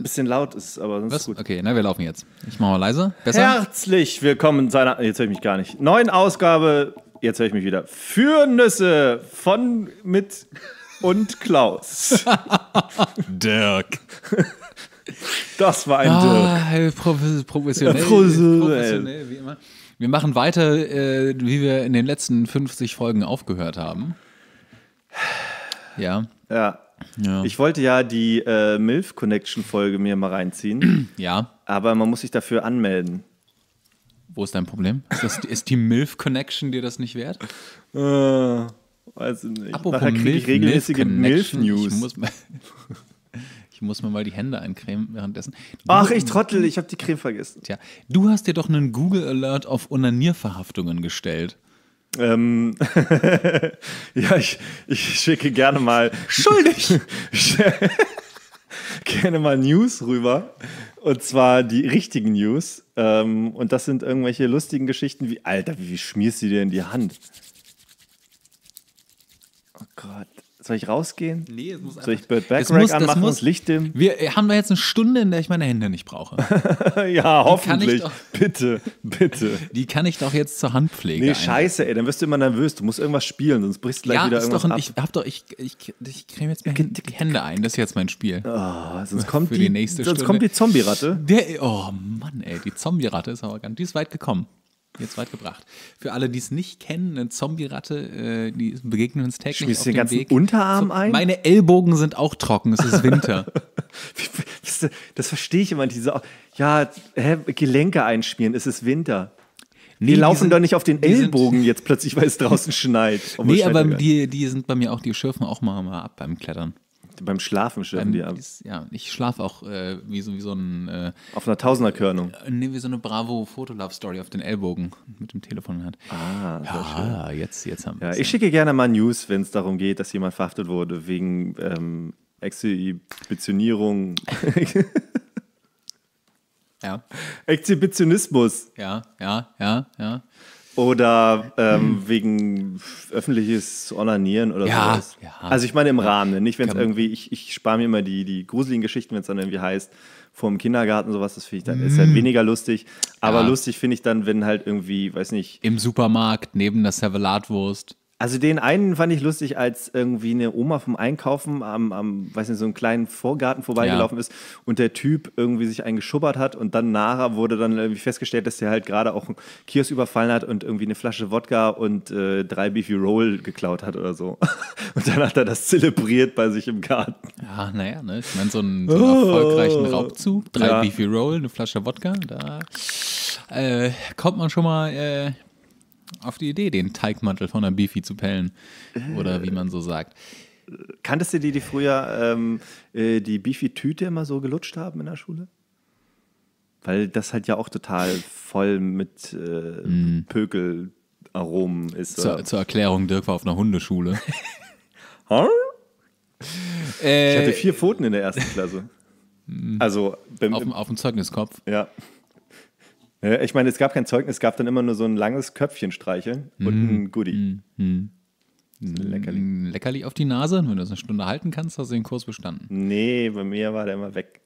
Ein bisschen laut ist, aber sonst Was? gut. Okay, na, wir laufen jetzt. Ich mache mal leise. Besser? Herzlich willkommen zu einer. Jetzt höre ich mich gar nicht. Neuen Ausgabe, jetzt höre ich mich wieder. Für Nüsse von, mit und Klaus. Dirk. Das war ein ah, Dirk. Professionell, professionell, professionell, wie immer. Wir machen weiter, äh, wie wir in den letzten 50 Folgen aufgehört haben. Ja. Ja. Ja. Ich wollte ja die äh, MILF Connection Folge mir mal reinziehen. Ja. Aber man muss sich dafür anmelden. Wo ist dein Problem? Ist, das, ist die MILF Connection dir das nicht wert? Äh, weiß ich nicht. Apropos Nachher kriege ich regelmäßige MILF, News. Ich muss, mal, ich muss mir mal die Hände eincremen währenddessen. Du, Ach, ich trottel, ich habe die Creme vergessen. Tja, du hast dir doch einen Google Alert auf Onanierverhaftungen gestellt. Ähm, ja, ich, ich schicke gerne mal. Schuldig! gerne mal News rüber. Und zwar die richtigen News. Ähm, und das sind irgendwelche lustigen Geschichten wie: Alter, wie schmierst du dir in die Hand? Oh Gott. Soll ich rausgehen? Nee, es muss Soll ich Bird Backrack anmachen, das, muss, das Licht dim? Wir äh, haben wir jetzt eine Stunde, in der ich meine Hände nicht brauche. ja, die hoffentlich. Doch, bitte, bitte. Die kann ich doch jetzt zur Hand pflegen. Nee, scheiße, ey, dann wirst du immer nervös. Du musst irgendwas spielen, sonst brichst du gleich ja, wieder irgendwas ein, ab. Ich hab doch, ich, ich, ich creme jetzt mir die Hände ein. Das ist jetzt mein Spiel. Oh, sonst kommt Für die, die nächste sonst Stunde. kommt die Zombie-Ratte. oh Mann, ey, die Zombie-Ratte ist aber ganz, die ist weit gekommen jetzt weit gebracht. Für alle, die es nicht kennen, eine Zombie-Ratte, äh, die begegnen uns täglich Schmierst auf den, den ganzen Weg. Unterarm so, ein? Meine Ellbogen sind auch trocken, es ist Winter. das verstehe ich immer, diese, ja, hä, Gelenke einschmieren, es ist Winter. Nee, die laufen doch nicht auf den Ellbogen jetzt plötzlich, weil es draußen schneit. Nee, aber die, die sind bei mir auch, die schürfen auch mal, mal ab beim Klettern. Beim Schlafen schirmen die ab. ja, ich schlafe auch äh, wie, so, wie so ein. Äh, auf einer Tausenderkörnung. Äh, nee, wie so eine Bravo-Fotolove-Story auf den Ellbogen mit dem Telefon hat. Ah, ja, schön. jetzt, jetzt haben wir es. Ich schicke gerne mal News, wenn es darum geht, dass jemand verhaftet wurde wegen ähm, Exhibitionierung. ja. Exhibitionismus. Ja, ja, ja, ja. Oder ähm, wegen öffentliches Onanieren oder ja, sowas. Ja. Also ich meine im Rahmen, ne? nicht wenn es irgendwie, ich, ich spare mir immer die, die gruseligen Geschichten, wenn es dann irgendwie heißt, vom Kindergarten sowas, das finde ich dann, mm. ist halt mm. weniger lustig. Aber ja. lustig finde ich dann, wenn halt irgendwie, weiß nicht. Im Supermarkt neben der Servelatwurst. Also den einen fand ich lustig, als irgendwie eine Oma vom Einkaufen am, am weiß nicht, so einem kleinen Vorgarten vorbeigelaufen ja. ist und der Typ irgendwie sich einen geschubbert hat und dann nachher wurde dann irgendwie festgestellt, dass der halt gerade auch einen Kiosk überfallen hat und irgendwie eine Flasche Wodka und äh, drei Beefy Roll geklaut hat oder so. Und dann hat er das zelebriert bei sich im Garten. Ja, naja, ne? ich meine, so einen, so einen oh. erfolgreichen Raubzug, drei ja. Beefy Roll, eine Flasche Wodka, da äh, kommt man schon mal äh, auf die Idee, den Teigmantel von einer Beefy zu pellen. Oder wie man so sagt. Kanntest du die, die früher ähm, äh, die Beefy-Tüte immer so gelutscht haben in der Schule? Weil das halt ja auch total voll mit äh, mm. Pökelaromen ist. Zur, zur, Erklärung, Dirk war auf einer Hundeschule. ich hatte äh, vier Pfoten in der ersten Klasse. also auf, auf dem Zeugniskopf. Ja. Ich meine, es gab kein Zeugnis, es gab dann immer nur so ein langes Köpfchen streicheln mm. und hm, ein Goodie. Mm. Hm, hm. So ein Leckerli. Leckerli auf die Nase, wenn du das eine Stunde halten kannst, hast du den Kurs bestanden. Nee, bei mir war der immer weg.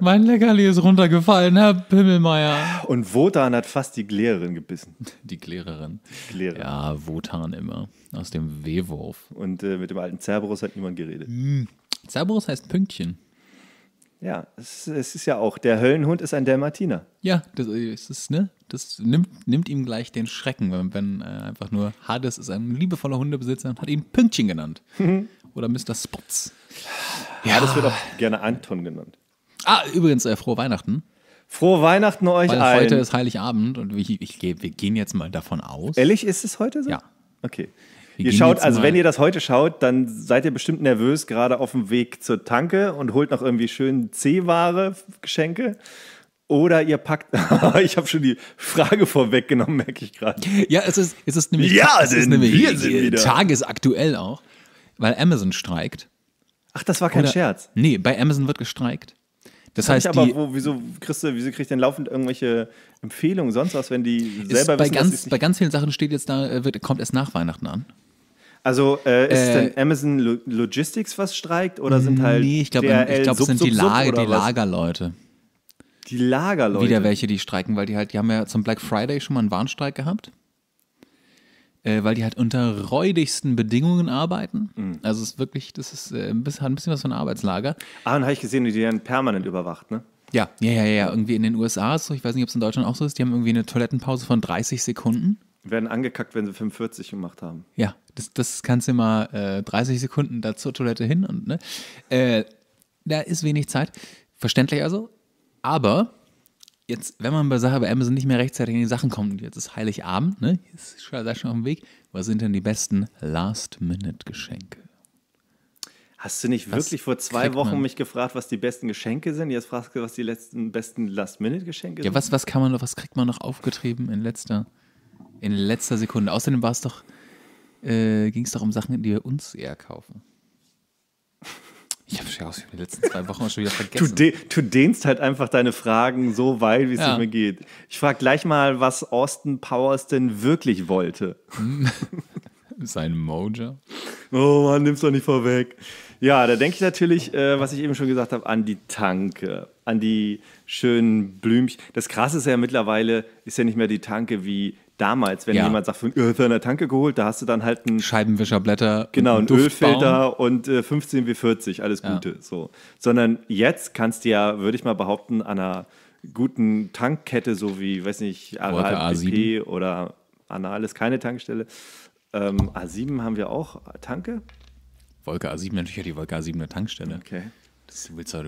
Mein Leckerli ist runtergefallen, Herr Pimmelmeier. Und Wotan hat fast die Klärerin gebissen. Die Klärerin. Die Ja, Wotan immer. Aus dem Wehwurf. Und äh, mit dem alten Cerberus hat niemand geredet. Mm. Cerberus heißt Pünktchen. Ja, es, es, ist ja auch, der Höllenhund ist ein Dalmatiner. Ja, das ist, ne? Das nimmt, nimmt ihm gleich den Schrecken, wenn, wenn äh, einfach nur Hades ist ein liebevoller Hundebesitzer und hat ihn Pünktchen genannt. Oder Mr. Spots. Ja, das wird auch gerne Anton genannt. Ah, übrigens, äh, frohe Weihnachten. Frohe Weihnachten euch Weil allen. Heute ist Heiligabend und ich, ich, ich, wir gehen jetzt mal davon aus. Ehrlich, ist es heute so? Ja. Okay. Wie ihr schaut, also mal? wenn ihr das heute schaut, dann seid ihr bestimmt nervös, gerade auf dem Weg zur Tanke und holt noch irgendwie schön C-Ware, Geschenke. Oder ihr packt. ich habe schon die Frage vorweggenommen, merke ich gerade. Ja, es ist, es ist nämlich, ja, es ist nämlich hier sind wieder. tagesaktuell auch, weil Amazon streikt. Ach, das war kein Oder, Scherz. Nee, bei Amazon wird gestreikt. Das, das heißt, ich aber, die, wo, wieso, kriegst du, wieso kriegst du denn laufend irgendwelche Empfehlungen, sonst was, wenn die selber ist wissen, bei ganz, Bei ganz vielen Sachen steht jetzt da, äh, wird, kommt erst nach Weihnachten an. Also äh, ist äh, es denn äh, Amazon Logistics, was streikt oder sind mm, halt Nee, ich glaube, es glaub, sind die, Lager, die Lagerleute. Die Lagerleute. Wieder welche, die streiken, weil die halt, die haben ja zum Black Friday schon mal einen Warnstreik gehabt. Äh, weil die halt unter räudigsten Bedingungen arbeiten. Mhm. Also es ist wirklich, das ist äh, ein bisschen, hat ein bisschen was von Arbeitslager. Ah, dann habe ich gesehen, die werden permanent überwacht, ne? Ja, ja, ja, ja. Irgendwie in den USA ist so, ich weiß nicht, ob es in Deutschland auch so ist, die haben irgendwie eine Toilettenpause von 30 Sekunden. Werden angekackt, wenn sie 45 gemacht haben. Ja, das, das kannst du mal äh, 30 Sekunden da zur Toilette hin und ne? Äh, da ist wenig Zeit. Verständlich also. Aber jetzt, wenn man bei Sache bei Amazon nicht mehr rechtzeitig in die Sachen kommt, jetzt ist Heiligabend, ne? Jetzt ist schon, schon auf dem Weg. Was sind denn die besten Last-Minute-Geschenke? Hast du nicht was wirklich vor zwei Wochen mich gefragt, was die besten Geschenke sind? Jetzt fragst du, was die letzten besten Last-Minute-Geschenke ja, sind. Ja, was, was kann man noch, was kriegt man noch aufgetrieben in letzter Zeit? In letzter Sekunde. Außerdem war es doch, äh, ging es doch um Sachen, die wir uns eher kaufen. Ich habe schon aus die letzten zwei Wochen schon wieder vergessen. Du, de du, dehnst halt einfach deine Fragen so weit, wie es ja. mir geht. Ich frage gleich mal, was Austin Powers denn wirklich wollte. Sein Mojo. Oh Mann, nimm's doch nicht vorweg. Ja, da denke ich natürlich, äh, was ich eben schon gesagt habe, an die Tanke, an die schönen Blümchen. Das Krasse ist ja mittlerweile, ist ja nicht mehr die Tanke wie damals, wenn ja. jemand sagt, von Öl äh, in der Tanke geholt, da hast du dann halt einen Scheibenwischerblätter, genau, einen Ölfilter und äh, 15 W40, alles Gute. Ja. So. Sondern jetzt kannst du ja, würde ich mal behaupten, an einer guten Tankkette, so wie, weiß nicht, Aral BP oder Anal ist keine Tankstelle. Ähm, A7 haben wir auch Tanke. Wolke A7, natürlich hat die Wolke A7 eine Tankstelle. Okay. Das willst du,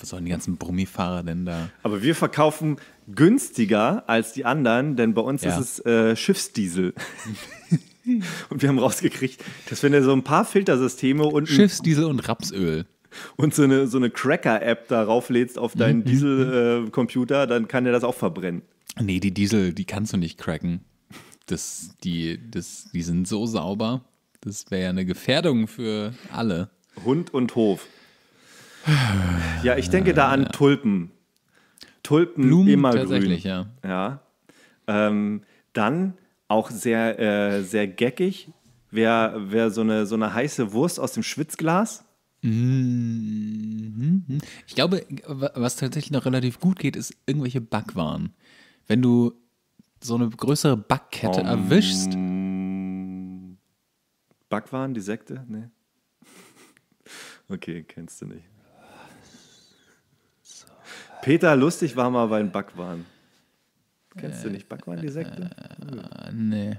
was sollen die ganzen Brummifahrer denn da? Aber wir verkaufen günstiger als die anderen, denn bei uns ja. ist es äh, Schiffsdiesel. und wir haben rausgekriegt, dass wenn du so ein paar Filtersysteme und Schiffsdiesel und Rapsöl und so eine, so eine Cracker-App darauf lädst auf deinen mhm, mhm, Dieselcomputer, mhm. äh, dann kann der das auch verbrennen. Nee, die Diesel, die kannst du nicht cracken. Das, die, das, die sind so sauber. Das wäre ja eine Gefährdung für alle. Hund und Hof. Ja, ich denke da an Tulpen. Tulpen Blumen, immer tatsächlich, grün. Ja. ja. Ähm, dann auch sehr, äh, sehr geckig wäre wär so, eine, so eine heiße Wurst aus dem Schwitzglas. Mhm. Ich glaube, was tatsächlich noch relativ gut geht, ist irgendwelche Backwaren. Wenn du so eine größere Backkette um, erwischst. Backwaren, die Sekte? Nee. okay, kennst du nicht. Peter Lustig war mal beim Backwaren. Kennst du äh, nicht Backwaren, die Sekte? Äh, nee.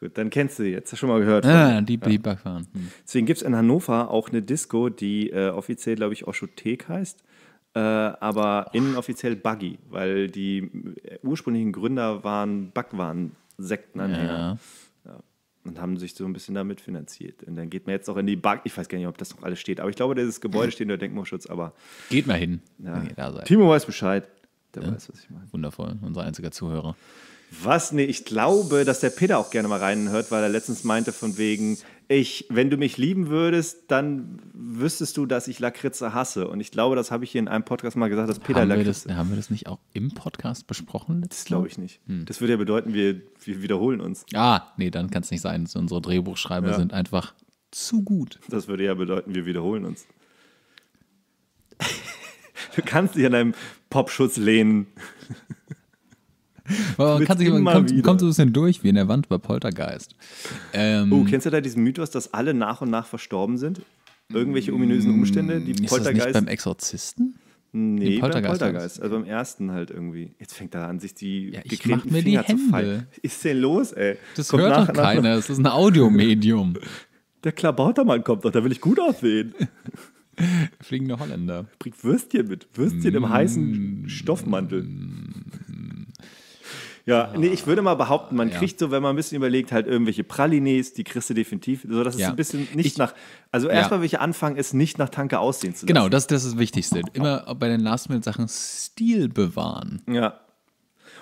Gut, dann kennst du die jetzt. Hast du schon mal gehört. Ja, ah, die, die ja. Backwaren. Hm. Deswegen gibt es in Hannover auch eine Disco, die äh, offiziell, glaube ich, Oschothek heißt. Äh, aber oh. inoffiziell Buggy, weil die äh, ursprünglichen Gründer waren Backwaren-Sektenanhänger. Ja und haben sich so ein bisschen damit finanziert. Und dann geht man jetzt auch in die Bank. Ich weiß gar nicht, ob das noch alles steht, aber ich glaube, dieses Gebäude steht unter Denkmalschutz, aber. Geht mal hin. Ja. Wenn ihr da seid. Timo weiß Bescheid. Der ja. weiß, was ich meine. Wundervoll, unser einziger Zuhörer. Was? Nee, ich glaube, dass der Peter auch gerne mal reinhört, weil er letztens meinte, von wegen, ich, wenn du mich lieben würdest, dann wüsstest du, dass ich Lakritze hasse. Und ich glaube, das habe ich hier in einem Podcast mal gesagt, dass Peter haben Lakritze. Wir das, haben wir das nicht auch im Podcast besprochen? Das glaube ich nicht. Hm. Das würde ja bedeuten, wir, wir wiederholen uns. Ah, nee, dann kann es nicht sein. Unsere Drehbuchschreiber ja. sind einfach zu gut. Das würde ja bedeuten, wir wiederholen uns. du kannst dich an deinem Popschutz lehnen. man kann sich, man kommt, kommt, so ein bisschen durch wie in der Wand bei Poltergeist. Ähm, oh, kennst du da diesen Mythos, dass alle nach und nach verstorben sind? Irgendwelche ominösen Umstände, die Poltergeist. Ist das nicht beim Exorzisten? Nee, den Poltergeist. Poltergeist. Halt. Also beim ersten halt irgendwie. Jetzt fängt er an, sich die ja, ich mach mir Finger die Hände. Ist denn los, ey? Das kommt hört nach, doch keiner. Nach, das ist ein Audiomedium. Der Klabautermann kommt doch, da will ich gut aussehen. Fliegende Holländer. Bringt Würstchen mit. Würstchen mm -hmm. im heißen Stoffmantel. Ja, ah, nee, ich würde mal behaupten, man ja. kriegt so, wenn man ein bisschen überlegt, halt irgendwelche Pralines, die kriegst du definitiv. also das ist ja. ein bisschen nicht ich, nach. Also erstmal, ja. welche anfangen, ist nicht nach Tanke aussehen zu genau, lassen. Genau, das, das ist das Wichtigste. Immer bei den Last-Minute-Sachen Stil bewahren. Ja.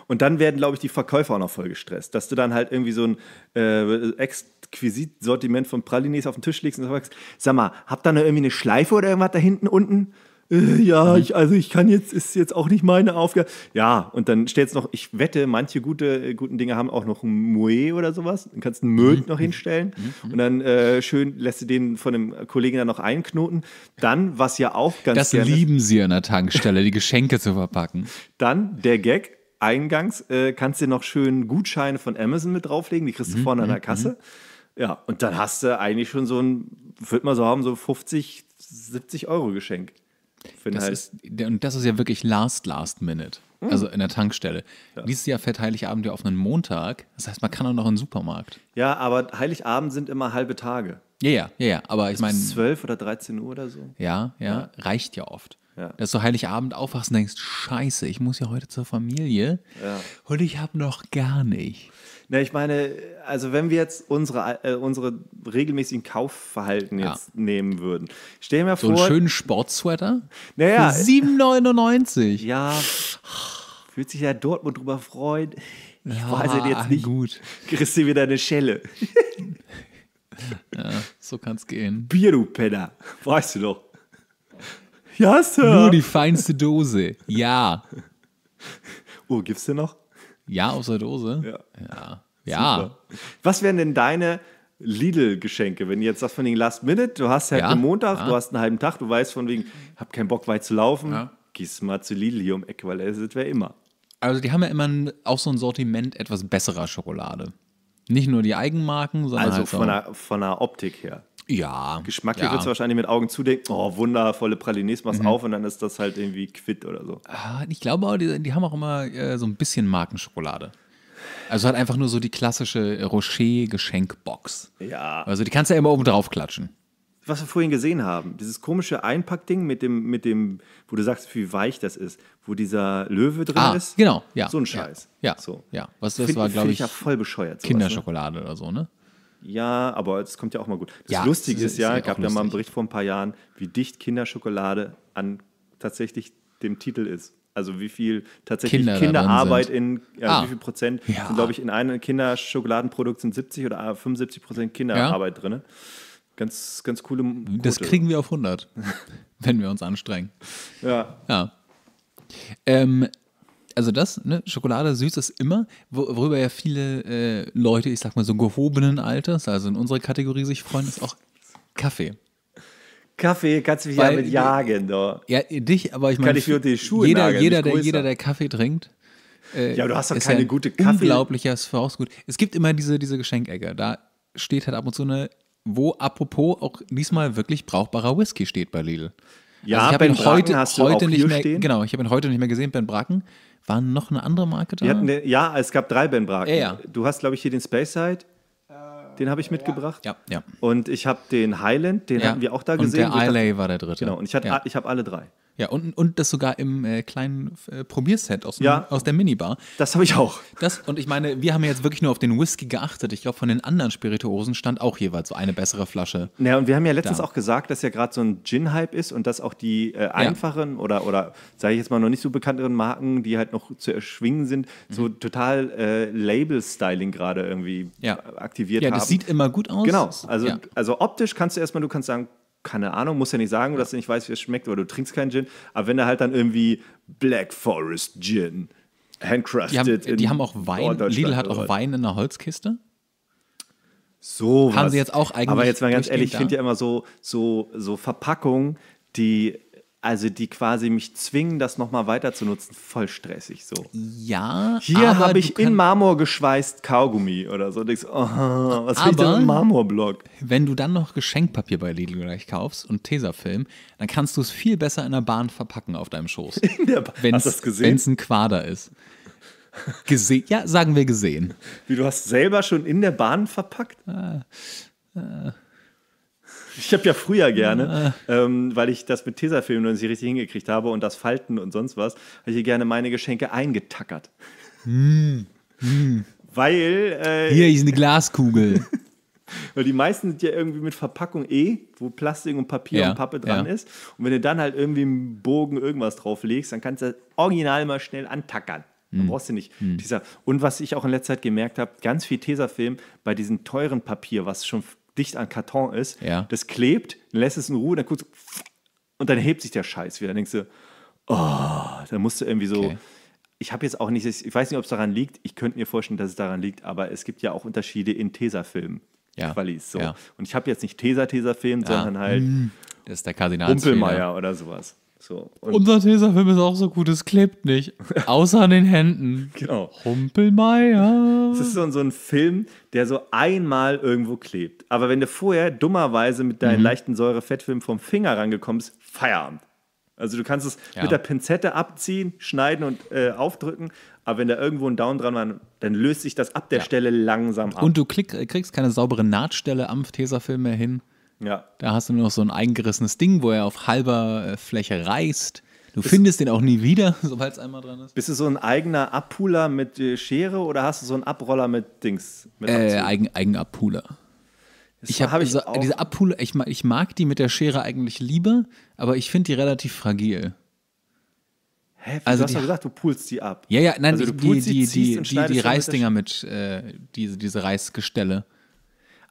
Und dann werden, glaube ich, die Verkäufer auch noch voll gestresst, dass du dann halt irgendwie so ein äh, exquisit Sortiment von Pralines auf den Tisch legst und sagst, sag mal, habt ihr da irgendwie eine Schleife oder irgendwas da hinten unten? Äh, ja, mhm. ich, also ich kann jetzt, ist jetzt auch nicht meine Aufgabe. Ja, und dann steht jetzt noch, ich wette, manche gute, äh, guten Dinge haben auch noch ein Mue oder sowas. Dann kannst du einen Möd mhm. noch hinstellen mhm. und dann äh, schön lässt du den von dem Kollegen dann noch einknoten. Dann, was ja auch ganz Das gerne, lieben sie an der Tankstelle, die Geschenke zu verpacken. Dann der Gag, eingangs, äh, kannst du noch schön Gutscheine von Amazon mit drauflegen, die kriegst du vorne an der Kasse. Ja, und dann hast du eigentlich schon so ein, würde man so haben, so 50, 70 Euro geschenkt das halt ist, und das ist ja wirklich last, last minute. Hm. Also in der Tankstelle. Ja. Dieses Jahr fährt Heiligabend ja auf einen Montag. Das heißt, man kann auch noch in den Supermarkt. Ja, aber Heiligabend sind immer halbe Tage. Ja, ja, ja, ja. Aber ich meine. 12 oder 13 Uhr oder so. Ja, ja. ja. Reicht ja oft. Ja. Dass du Heiligabend aufwachst und denkst, scheiße, ich muss ja heute zur Familie. Und ich habe noch gar nicht. Na, ich meine, also wenn wir jetzt unsere, äh, unsere regelmäßigen Kaufverhalten jetzt ja. nehmen würden, stell mir so vor. So einen schönen Sportsweater? Naja. 7,99. Ja. Fühlt sich ja Dortmund drüber freuen. Ich ja, weiß jetzt nicht. Gut. Kriegst du wieder eine Schelle. ja, so kann's gehen. Bier, du Penner. Weißt du doch. Ja, Sir. Nur die feinste Dose. Ja. Oh, gibst du noch? Ja, aus der Dose? Ja. Ja. ja. Was wären denn deine Lidl-Geschenke, wenn du jetzt sagst von den Last Minute, du hast halt ja, einen Montag, ja. du hast einen halben Tag, du weißt von wegen, ich habe keinen Bock weit zu laufen, ja. gehst mal zu Lidl hier um Ecke, weil es wäre immer. Also die haben ja immer ein, auch so ein Sortiment etwas besserer Schokolade. Nicht nur die Eigenmarken, sondern also halt von, auch, der, von der Optik her. Ja. Geschmacklich ja. wird es wahrscheinlich mit Augen zudenken, oh, wundervolle Pralines, mach's mhm. auf und dann ist das halt irgendwie quitt oder so. Ah, ich glaube auch, die, die haben auch immer äh, so ein bisschen Markenschokolade. Also halt einfach nur so die klassische Rocher-Geschenkbox. Ja. Also die kannst du ja immer oben drauf klatschen. Was wir vorhin gesehen haben, dieses komische Einpackding mit dem, mit dem, wo du sagst, wie weich das ist, wo dieser Löwe drin ah, ist. Genau, ja. So ein Scheiß. Ja. ja so. ja. Was das Find, war, glaube ich. ja voll bescheuert. Sowas, ne? Kinderschokolade ne? oder so, ne? Ja, aber es kommt ja auch mal gut. Das ja, Lustige ist, ist, ja, gab ja mal einen Bericht vor ein paar Jahren, wie dicht Kinderschokolade an tatsächlich dem Titel ist. Also wie viel tatsächlich Kinder Kinderarbeit in, äh, ah. wie viel Prozent ja. glaube ich, in einem Kinderschokoladenprodukt sind 70 oder 75 äh, Prozent Kinderarbeit ja. drin. Ganz, ganz coole. Quote. Das kriegen wir auf 100, wenn wir uns anstrengen. Ja. Ja. Ähm, also das, ne, Schokolade süß ist immer, worüber ja viele äh, Leute, ich sag mal so gehobenen Alters, also in unserer Kategorie sich freuen, ist auch Kaffee. Kaffee kannst du mich Weil, ja mit jagen, doch. Ja, dich, aber ich meine. Kann jeder, jeder, der, jeder, der Kaffee trinkt. Äh, ja, du hast doch keine ja gute Kaffee. Unglaubliches Vorausgut. Es gibt immer diese, diese Geschenkecke. Da steht halt ab und zu eine, wo apropos auch diesmal wirklich brauchbarer Whisky steht bei Lidl. Ja, also ich Ben Bracken heute, hast du heute auch nicht mehr, stehen? Genau, ich habe ihn heute nicht mehr gesehen, Ben Bracken. War noch eine andere Marke da? Eine, ja, es gab drei Ben Braken. Ja, ja. Du hast, glaube ich, hier den Space Side. Den habe ich mitgebracht. Ja, ja. Und ich habe den Highland, den haben wir auch da gesehen. Und der Islay war der dritte. Genau, und ich, hatte, ich habe alle drei. Ja, und, und das sogar im äh, kleinen äh, Probierset aus, ja, aus der Minibar. Das habe ich auch. Das, und ich meine, wir haben ja jetzt wirklich nur auf den Whisky geachtet. Ich glaube, von den anderen Spirituosen stand auch jeweils so eine bessere Flasche. Naja, und wir haben ja letztens da. auch gesagt, dass ja gerade so ein Gin-Hype ist und dass auch die äh, einfachen ja. oder, oder sage ich jetzt mal, noch nicht so bekannteren Marken, die halt noch zu erschwingen sind, mhm. so total äh, Label-Styling gerade irgendwie ja. aktiviert haben. Ja, das sieht immer gut aus. Genau. Also, also optisch kannst du erstmal, du kannst sagen, keine Ahnung, muss ja nicht sagen, dass du nicht weißt, wie es schmeckt, weil du trinkst keinen Gin. Aber wenn da halt dann irgendwie Black Forest Gin, handcrafted. Die haben, die haben auch Wein. Lidl hat auch Wein in einer Holzkiste. So was. Haben sie jetzt auch eigentlich. Aber jetzt mal ganz ehrlich, ich finde ja immer so, so, so Verpackungen, die also die quasi mich zwingen, das nochmal weiter zu nutzen, voll stressig so. Ja. Hier habe ich in Marmor geschweißt Kaugummi oder so. Denkst, oh, was aber, ich denn im Marmorblock? Wenn du dann noch Geschenkpapier bei Lidl gleich kaufst und Tesafilm, dann kannst du es viel besser in der Bahn verpacken auf deinem Schoß. In der Bahn. Wenn's, hast du das gesehen? Wenn es ein Quader ist. Gesehen, ja, sagen wir gesehen. Wie du hast selber schon in der Bahn verpackt? Ah, ah. Ich habe ja früher gerne, Ähm, weil ich das mit Tesafilm noch nicht richtig hingekriegt habe und das Falten und sonst was, habe ich hier gerne meine Geschenke eingetackert. Mm. Mm. Weil. Äh, hier ist eine Glaskugel. Weil die meisten sind ja irgendwie mit Verpackung eh, wo Plastik und Papier ja, und Pappe dran ja. ist. Und wenn du dann halt irgendwie im Bogen irgendwas drauf legst, dann kannst du das original mal schnell antackern. Dann hm. brauchst du nicht. Mm. Dieser, und was ich auch in letzter Zeit gemerkt habe, ganz viel Tesafilm bei diesem teuren Papier, was schon dicht an Karton ist. Ja. Das klebt, dann lässt es in Ruhe, dann kurz und dann hebt sich der Scheiß wieder. Dann denkst du, oh, dann musst du irgendwie so. Okay. Ich habe jetzt auch nicht, ich weiß nicht, ob es daran liegt. Ich könnte mir vorstellen, dass es daran liegt, aber es gibt ja auch Unterschiede in Tesafilmen. Ja. Qualis, so. Ja. Und ich habe jetzt nicht Tesa-Tesafilm, ja. sondern halt. Das ist der Kardinal. oder sowas. So, Unser Tesafilm ist auch so gut, es klebt nicht. Außer an den Händen. Genau. Humpelmeier. Es ist so, so, ein Film, der so einmal irgendwo klebt. Aber wenn du vorher dummerweise mit deinem mhm. leichten Säurefettfilm vom Finger rangekommen bist, Feierabend. Also du kannst es ja. mit der Pinzette abziehen, schneiden und äh, aufdrücken. Aber wenn da irgendwo ein Down dran war, dann löst sich das ab der ja. Stelle langsam ab. Und du klick, kriegst keine saubere Nahtstelle am Tesafilm mehr hin. Ja. Da hast du nur noch so ein eingerissenes Ding, wo er auf halber äh, Fläche reißt. Du Bist findest den auch nie wieder, sobald es einmal dran ist. Bist du so ein eigener Abpuller mit äh, Schere oder hast du so einen Abroller mit Dings? Mit äh, Eigen, Eigenabpuler. Ich habe hab diese, diese Abpuler, ich, ich mag die mit der Schere eigentlich lieber, aber ich finde die relativ fragil. Hä, also du hast die, ja gesagt, du pulst die ab. Ja, ja, nein, also du die, die, die, die, die Reißdinger mit, mit äh, diese, diese Reißgestelle.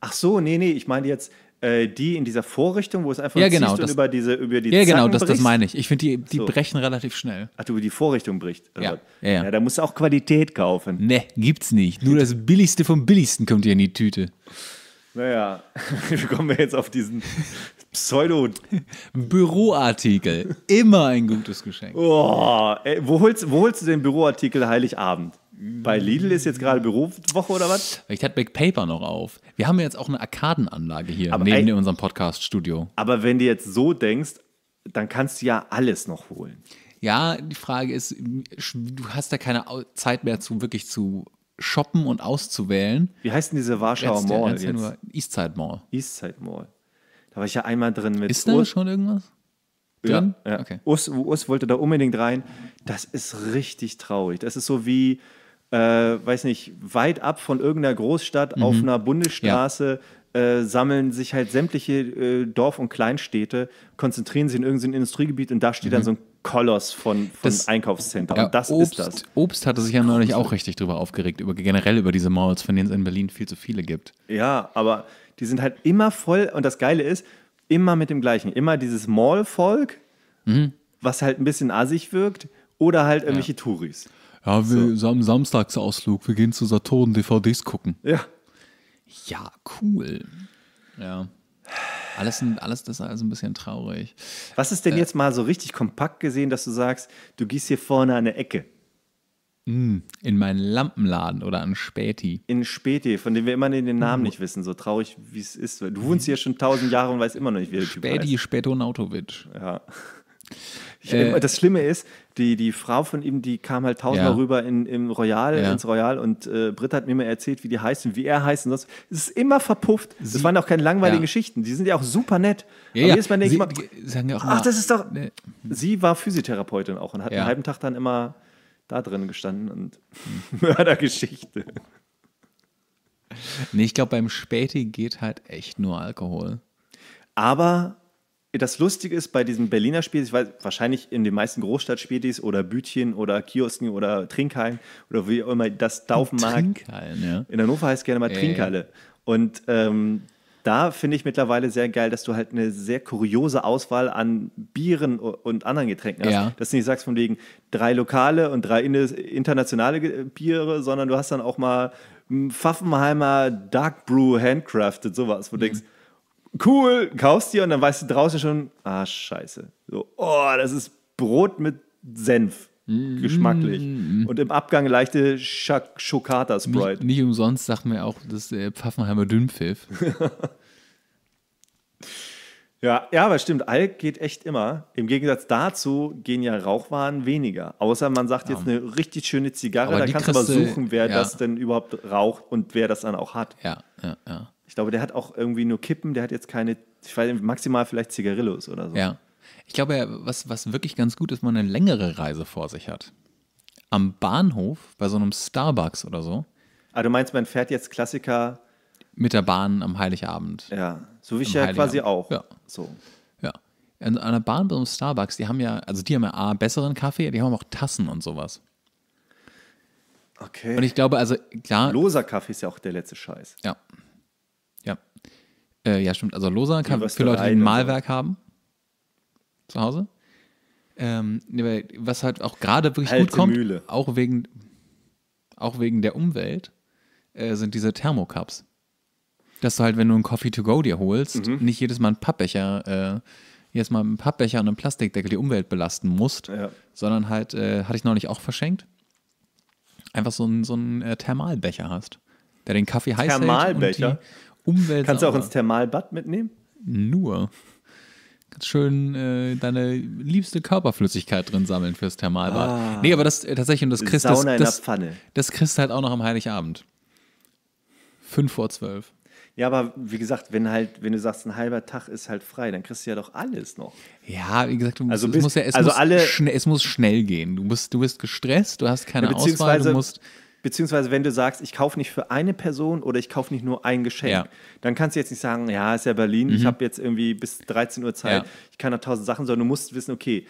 Ach so, nee, nee, ich meine jetzt, äh, die in dieser Vorrichtung, wo es einfach ja, genau, das, über diese über die Ja, genau, Zacken genau, das, das meine ich. Ich finde, die, die so. brechen relativ schnell. Ach, du, die Vorrichtung bricht. Ja. ja. Ja, ja. da musst du auch Qualität kaufen. Ne, gibt's nicht. Nur das Billigste vom Billigsten kommt hier in die Tüte. Naja, wie kommen wir jetzt auf diesen Pseudo. Büroartikel. Immer ein gutes Geschenk. Oh, ey, wo, holst, wo holst du den Büroartikel Heiligabend? Bei Lidl ist jetzt gerade Berufswoche oder was? Ich hatte Big Paper noch auf. Wir haben ja jetzt auch eine Arkadenanlage hier aber neben ey, unserem Podcast-Studio. Aber wenn du jetzt so denkst, dann kannst du ja alles noch holen. Ja, die Frage ist, du hast ja keine Zeit mehr zu wirklich zu shoppen und auszuwählen. Wie heißt denn diese Warschauer Mall jetzt? Nur Eastside Mall. Eastside Mall. Da war ich ja einmal drin mit. Ist da Urs. schon irgendwas? Ja, ja. Okay. Us, Urs wollte da unbedingt rein. Das ist richtig traurig. Das ist so wie äh, weiß nicht, weit ab von irgendeiner Großstadt mhm. auf einer Bundesstraße ja. Äh, sammeln sich halt sämtliche äh, Dorf- und Kleinstädte, konzentrieren sich in irgendein Industriegebiet und da steht mhm. dann so ein Koloss von, von das, Einkaufszentren. Ja, und das Obst, ist das. Obst hatte sich ja neulich auch richtig drüber aufgeregt, über, generell über diese Malls, von denen es in Berlin viel zu viele gibt. Ja, aber die sind halt immer voll und das Geile ist, immer mit dem gleichen. Immer dieses Mall-Volk, mhm. was halt ein bisschen assig wirkt, oder halt irgendwelche ja. Touris. Ja, wir so. haben Samstagsausflug, wir gehen zu Saturn DVDs gucken. Ja. Ja, cool. Ja. Alles, alles das ist also ein bisschen traurig. Was ist denn äh, jetzt mal so richtig kompakt gesehen, dass du sagst, du gehst hier vorne an eine Ecke? Hm, in meinen Lampenladen oder an Späti. In Späti, von dem wir immer den Namen hm. nicht wissen, so traurig wie es ist. Du wohnst hier schon tausend Jahre und weißt immer noch nicht, wie der Späti Späto heißt. Späti Ja. Ich, äh, das Schlimme ist, die, die Frau von ihm, die kam halt tausendmal ja. rüber in, im Royal, ja. ins Royal und äh, Britt hat mir immer erzählt, wie die heißen, wie er heißt und sonst. Es ist immer verpufft. Sie, das waren auch keine langweiligen ja. Geschichten. Die sind ja auch super nett. Ja, Aber jedes Mal denke ich mal, ach, das ist doch. Ne. Sie war Physiotherapeutin auch und hat einen halben Tag dann immer da drin gestanden und Mördergeschichte. Nee, ich glaube, beim Späti geht halt echt nur Alkohol. Aber das Lustige ist bei diesem Berliner Spiel, ich weiß, wahrscheinlich in den meisten Großstadtspätis oder Bütchen oder Kiosken oder Trinkhallen oder wie auch immer das taufen mag. Trinkhallen, ja. In Hannover heißt es gerne mal Ey. Trinkhalle. Und ähm, da finde ich mittlerweile sehr geil, dass du halt eine sehr kuriose Auswahl an Bieren und anderen Getränken hast. Ja. Dass du nicht sagst von wegen drei lokale und drei internationale Biere, sondern du hast dann auch mal hm, Pfaffenheimer Dark Brew Handcrafted, sowas, wo du mhm. denkst, cool, kaufst dir und dann weißt du draußen schon, ah, scheiße. So, oh, das ist Brot mit Senf. geschmacklich. Mm, und im Abgang leichte Schokata-Sprite. Nicht, nicht, umsonst sagt man ja auch, das äh, Pfaffenheimer Dünnpfiff. ja, ja, aber stimmt, Alk geht echt immer. Im Gegensatz dazu gehen ja Rauchwaren weniger. Außer man sagt jetzt ja. eine richtig schöne Zigarre, aber da kannst du mal suchen, wer ja. das denn überhaupt raucht und wer das dann auch hat. Ja, ja, ja. Ich glaube, der hat auch irgendwie nur Kippen, der hat jetzt keine, ich weiß nicht, maximal vielleicht Zigarillos oder so. Ja. Ich glaube, was, was wirklich ganz gut ist, man eine längere Reise vor sich hat. Am Bahnhof, bei so einem Starbucks oder so. Ah, du meinst, man fährt jetzt Klassiker. Mit der Bahn am Heiligabend. Ja, so wie ich ja quasi auch. Ja. So. Ja. An einer Bahn bei so einem Starbucks, die haben ja, also die haben ja A, besseren Kaffee, die haben auch Tassen und sowas. Okay. Und ich glaube, also klar. Loser Kaffee ist ja auch der letzte Scheiß. Ja, äh, ja, stimmt. Also loser kann, für Leute, die ein Malwerk haben. Zu Hause. Ähm, was halt auch gerade wirklich Alte gut kommt, Mühle. auch wegen auch wegen der Umwelt, äh, sind diese Thermocups. Dass du halt, wenn du einen Coffee to go dir holst, mhm. nicht jedes Mal einen Pappbecher, äh, jetzt mal einen Pappbecher und einen Plastikdeckel die Umwelt belasten musst, ja. sondern halt, äh, hatte ich neulich auch verschenkt, einfach so einen, so einen äh, Thermalbecher hast, der den Kaffee heiß Thermalbecher? hält und Umwelt. Kannst du auch ins Thermalbad mitnehmen? Nur. Ganz schön äh, deine liebste Körperflüssigkeit drin sammeln fürs Thermalbad. Ah, nee, aber das äh, tatsächlich, und das kriegst du. Das, das, kriegst halt auch noch am Heiligabend. Fünf vor zwölf. Ja, aber wie gesagt, wenn halt, wenn du sagst, ein halber Tag ist halt frei, dann kriegst du ja doch alles noch. Ja, wie gesagt, du musst, also bist, es muss ja, es, also muss alle, es muss schnell gehen. Du, musst, du bist gestresst, du hast keine ja, Auswahl, du musst Beziehungsweise, wenn du sagst, ich kaufe nicht für eine Person oder ich kaufe nicht nur ein Geschenk, ja. dann kannst du jetzt nicht sagen, ja, ist ja Berlin, mhm. ich habe jetzt irgendwie bis 13 Uhr Zeit, ja. ich kann da tausend Sachen, sondern du musst wissen, okay,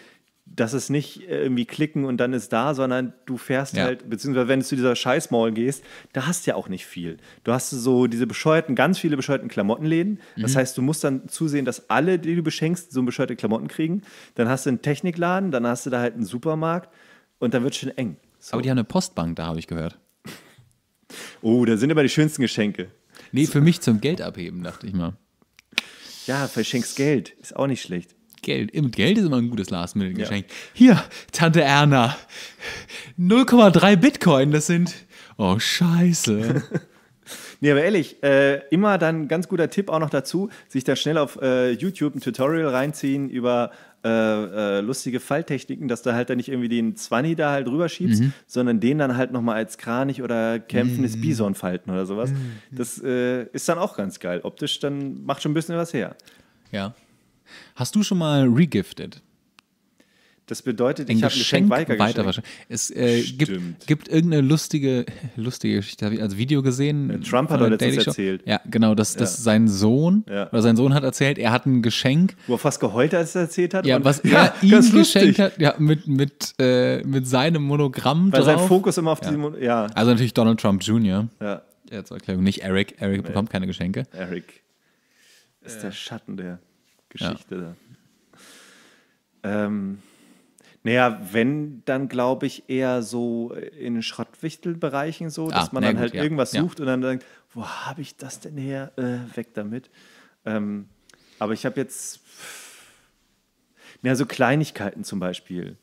das ist nicht irgendwie klicken und dann ist da, sondern du fährst ja. halt, beziehungsweise wenn du zu dieser scheiß gehst, da hast du ja auch nicht viel. Du hast so diese bescheuerten, ganz viele bescheuerten Klamottenläden. Mhm. Das heißt, du musst dann zusehen, dass alle, die du beschenkst, so bescheuerte Klamotten kriegen. Dann hast du einen Technikladen, dann hast du da halt einen Supermarkt und dann wird es schon eng. So. Aber die haben eine Postbank, da habe ich gehört. Oh, da sind immer die schönsten Geschenke. Nee, für mich zum Geld abheben, dachte ich mal. Ja, verschenkst Geld. Ist auch nicht schlecht. Geld. Geld ist immer ein gutes Last-Minute-Geschenk. Ja. Hier, Tante Erna. 0,3 Bitcoin, das sind. Oh, Scheiße. nee, aber ehrlich, äh, immer dann ganz guter Tipp auch noch dazu, sich da schnell auf äh, YouTube ein Tutorial reinziehen über äh, äh, lustige Falltechniken, dass du halt dann nicht irgendwie den 20 da halt rüberschiebst, mhm. sondern den dann halt nochmal als Kranich oder kämpfendes mhm. Bison falten oder sowas. Mhm. Das äh, ist dann auch ganz geil. Optisch dann macht schon ein bisschen was her. Ja. Hast du schon mal regiftet? Das bedeutet, ich habe ein Geschenk weitergeschenkt. Weiter es äh, gibt, gibt, irgendeine lustige, lustige Geschichte, habe ich als Video gesehen. Äh, Trump hat heute das erzählt. Ja, genau, dass, dass ja. sein Sohn, ja. oder sein Sohn hat erzählt, er hat ein Geschenk. Wo er fast geheult hat, als er erzählt hat. Ja, was er ihm geschenkt hat, ja, mit, mit, äh, mit seinem Monogramm Weil drauf. sein Fokus immer auf ja. diesem, ja. Also natürlich Donald Trump Jr. Ja. ja zur Erklärung, nicht Eric. Eric nee. bekommt keine Geschenke. Eric ist äh. der Schatten der Geschichte da. Ähm, naja, wenn, dann glaube ich eher so äh, in Schrottwichtelbereichen so, dass ah, man dann gut, halt ja. irgendwas ja. sucht und dann denkt, wo habe ich das denn her? Äh, weg damit. Ähm, aber ich habe jetzt, naja, so Kleinigkeiten zum Beispiel.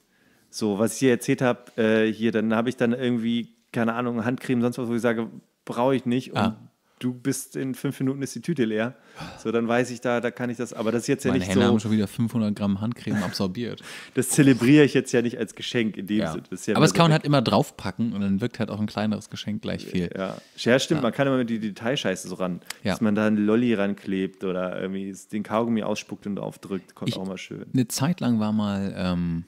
So, was ich hier erzählt habe, äh, hier, dann habe ich dann irgendwie, keine Ahnung, Handcreme, sonst was, wo ich sage, brauche ich nicht. Und ah du bist in fünf Minuten ist die Tüte leer. So, dann weiß ich da, da kann ich das. Aber das ist jetzt ja nicht Hände so. haben schon wieder 500 Gramm Handcreme absorbiert. das zelebriere ich jetzt ja nicht als Geschenk in dem ja. Sinne. Ja aber es kann man halt immer draufpacken und dann wirkt halt auch ein kleineres Geschenk gleich viel. Ja, ja stimmt. Ja. Man kann immer mit die Detailscheiße so ran, dass man da einen Lolli ranklebt oder irgendwie den Kaugummi ausspuckt und aufdrückt, kommt ich, auch mal schön. Eine Zeit lang war mal ähm,